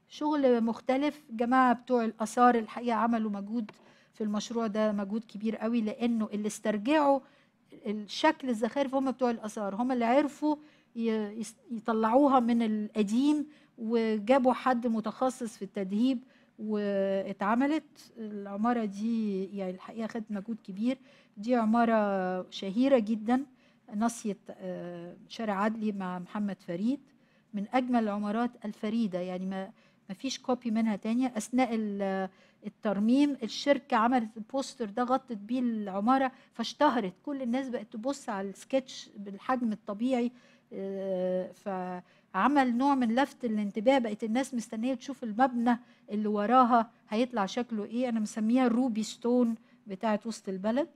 شغل مختلف جماعة بتوع الآثار الحقيقة عملوا مجهود في المشروع ده مجهود كبير قوي لأنه اللي استرجعوا الشكل الزخارف هم بتوع الآثار هم اللي عرفوا يطلعوها من القديم وجابوا حد متخصص في التدهيب واتعملت العمارة دي يعني الحقيقة خدت مجهود كبير دي عمارة شهيرة جداً نصية آه، شارع عدلي مع محمد فريد من أجمل العمارات الفريدة يعني ما ما فيش كوبي منها تانية أثناء آه، الترميم الشركة عملت البوستر ده غطت بيه العمارة فاشتهرت كل الناس بقت تبص على السكتش بالحجم الطبيعي آه، فعمل نوع من لفت الانتباه بقت الناس مستنية تشوف المبنى اللي وراها هيطلع شكله ايه أنا مسميها الروبي ستون بتاعت وسط البلد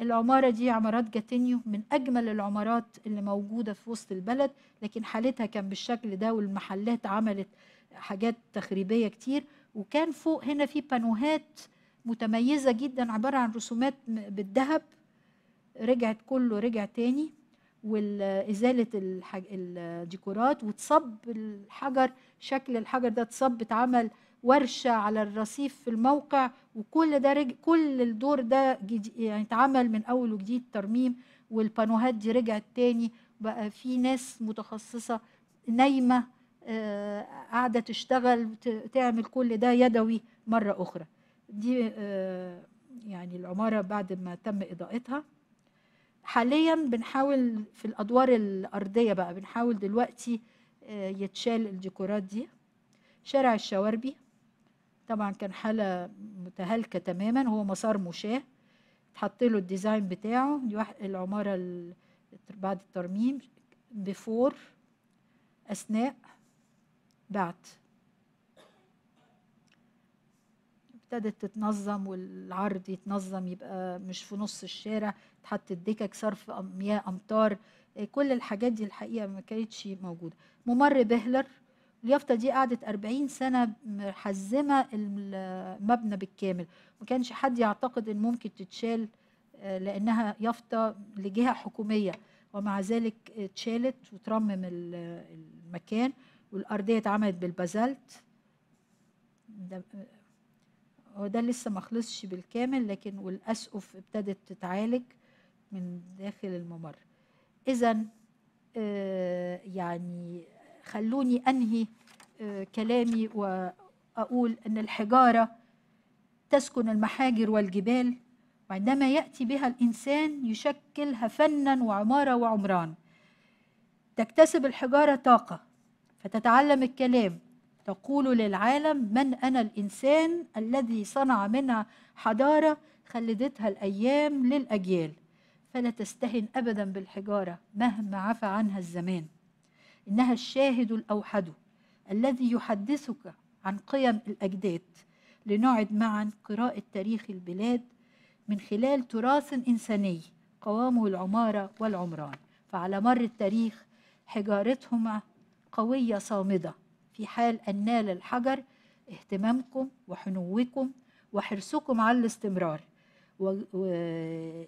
العمارة دي عمارات جاتينيو من أجمل العمارات اللي موجودة في وسط البلد لكن حالتها كان بالشكل ده والمحلات عملت حاجات تخريبية كتير وكان فوق هنا في بانوهات متميزة جدا عبارة عن رسومات بالذهب رجعت كله رجع تاني وإزالة الديكورات وتصب الحجر شكل الحجر ده اتصب اتعمل ورشه على الرصيف في الموقع وكل ده رج... كل الدور ده جد... يعني اتعمل من اول وجديد ترميم والبانوهات دي رجعت تاني بقى في ناس متخصصه نايمه آه قاعده تشتغل تعمل كل ده يدوي مره اخرى دي آه يعني العماره بعد ما تم اضاءتها حاليا بنحاول في الادوار الارضيه بقى بنحاول دلوقتي آه يتشال الديكورات دي شارع الشواربي طبعا كان حاله متهالكه تماما هو مسار مشاه اتحط له الديزاين بتاعه دي العماره بعد الترميم بفور اثناء بعد ابتدت تتنظم والعرض يتنظم يبقى مش في نص الشارع اتحط الدكك صرف مياه امطار إيه، كل الحاجات دي الحقيقه ما كانتش موجوده ممر بهلر اليافطه دي قعدت 40 سنه محزمه المبنى بالكامل ما كانش حد يعتقد ان ممكن تتشال آه، لانها يافطه لجهه حكوميه ومع ذلك اتشالت وترمم المكان والارضيه اتعملت بالبازلت ده آه، هو ده لسه ما خلصش بالكامل لكن والاسقف ابتدت تتعالج من داخل الممر اذا آه، يعني خلوني أنهي آه، كلامي وأقول أن الحجارة تسكن المحاجر والجبال وعندما يأتي بها الإنسان يشكلها فنا وعمارة وعمران تكتسب الحجارة طاقة فتتعلم الكلام تقول للعالم من أنا الإنسان الذي صنع منها حضارة خلدتها الأيام للأجيال فلا تستهن أبدا بالحجارة مهما عفى عنها الزمان إنها الشاهد الأوحد الذي يحدثك عن قيم الأجداد لنعد معا قراءة تاريخ البلاد من خلال تراث إنساني قوامه العمارة والعمران فعلى مر التاريخ حجارتهما قوية صامدة في حال أن نال الحجر اهتمامكم وحنوكم وحرصكم على الاستمرار و...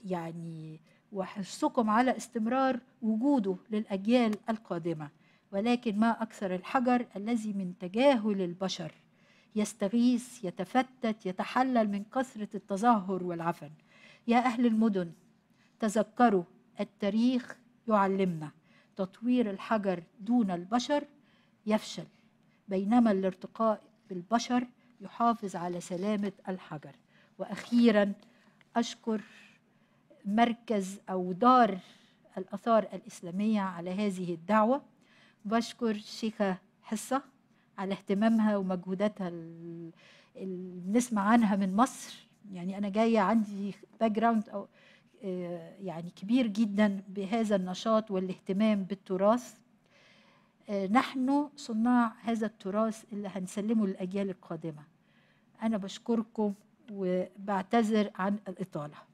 يعني وحرصكم على استمرار وجوده للأجيال القادمة ولكن ما أكثر الحجر الذي من تجاهل البشر يستغيث يتفتت يتحلل من كثرة التظاهر والعفن يا أهل المدن تذكروا التاريخ يعلمنا تطوير الحجر دون البشر يفشل بينما الارتقاء بالبشر يحافظ على سلامة الحجر وأخيرا أشكر مركز أو دار الآثار الإسلامية على هذه الدعوة بشكر شيخة حصة على اهتمامها ومجهوداتها اللي بنسمع عنها من مصر يعني أنا جاية عندي باك جراوند أو آه، يعني كبير جدا بهذا النشاط والاهتمام بالتراث آه، نحن صناع هذا التراث اللي هنسلمه للأجيال القادمة أنا بشكركم وبعتذر عن الإطالة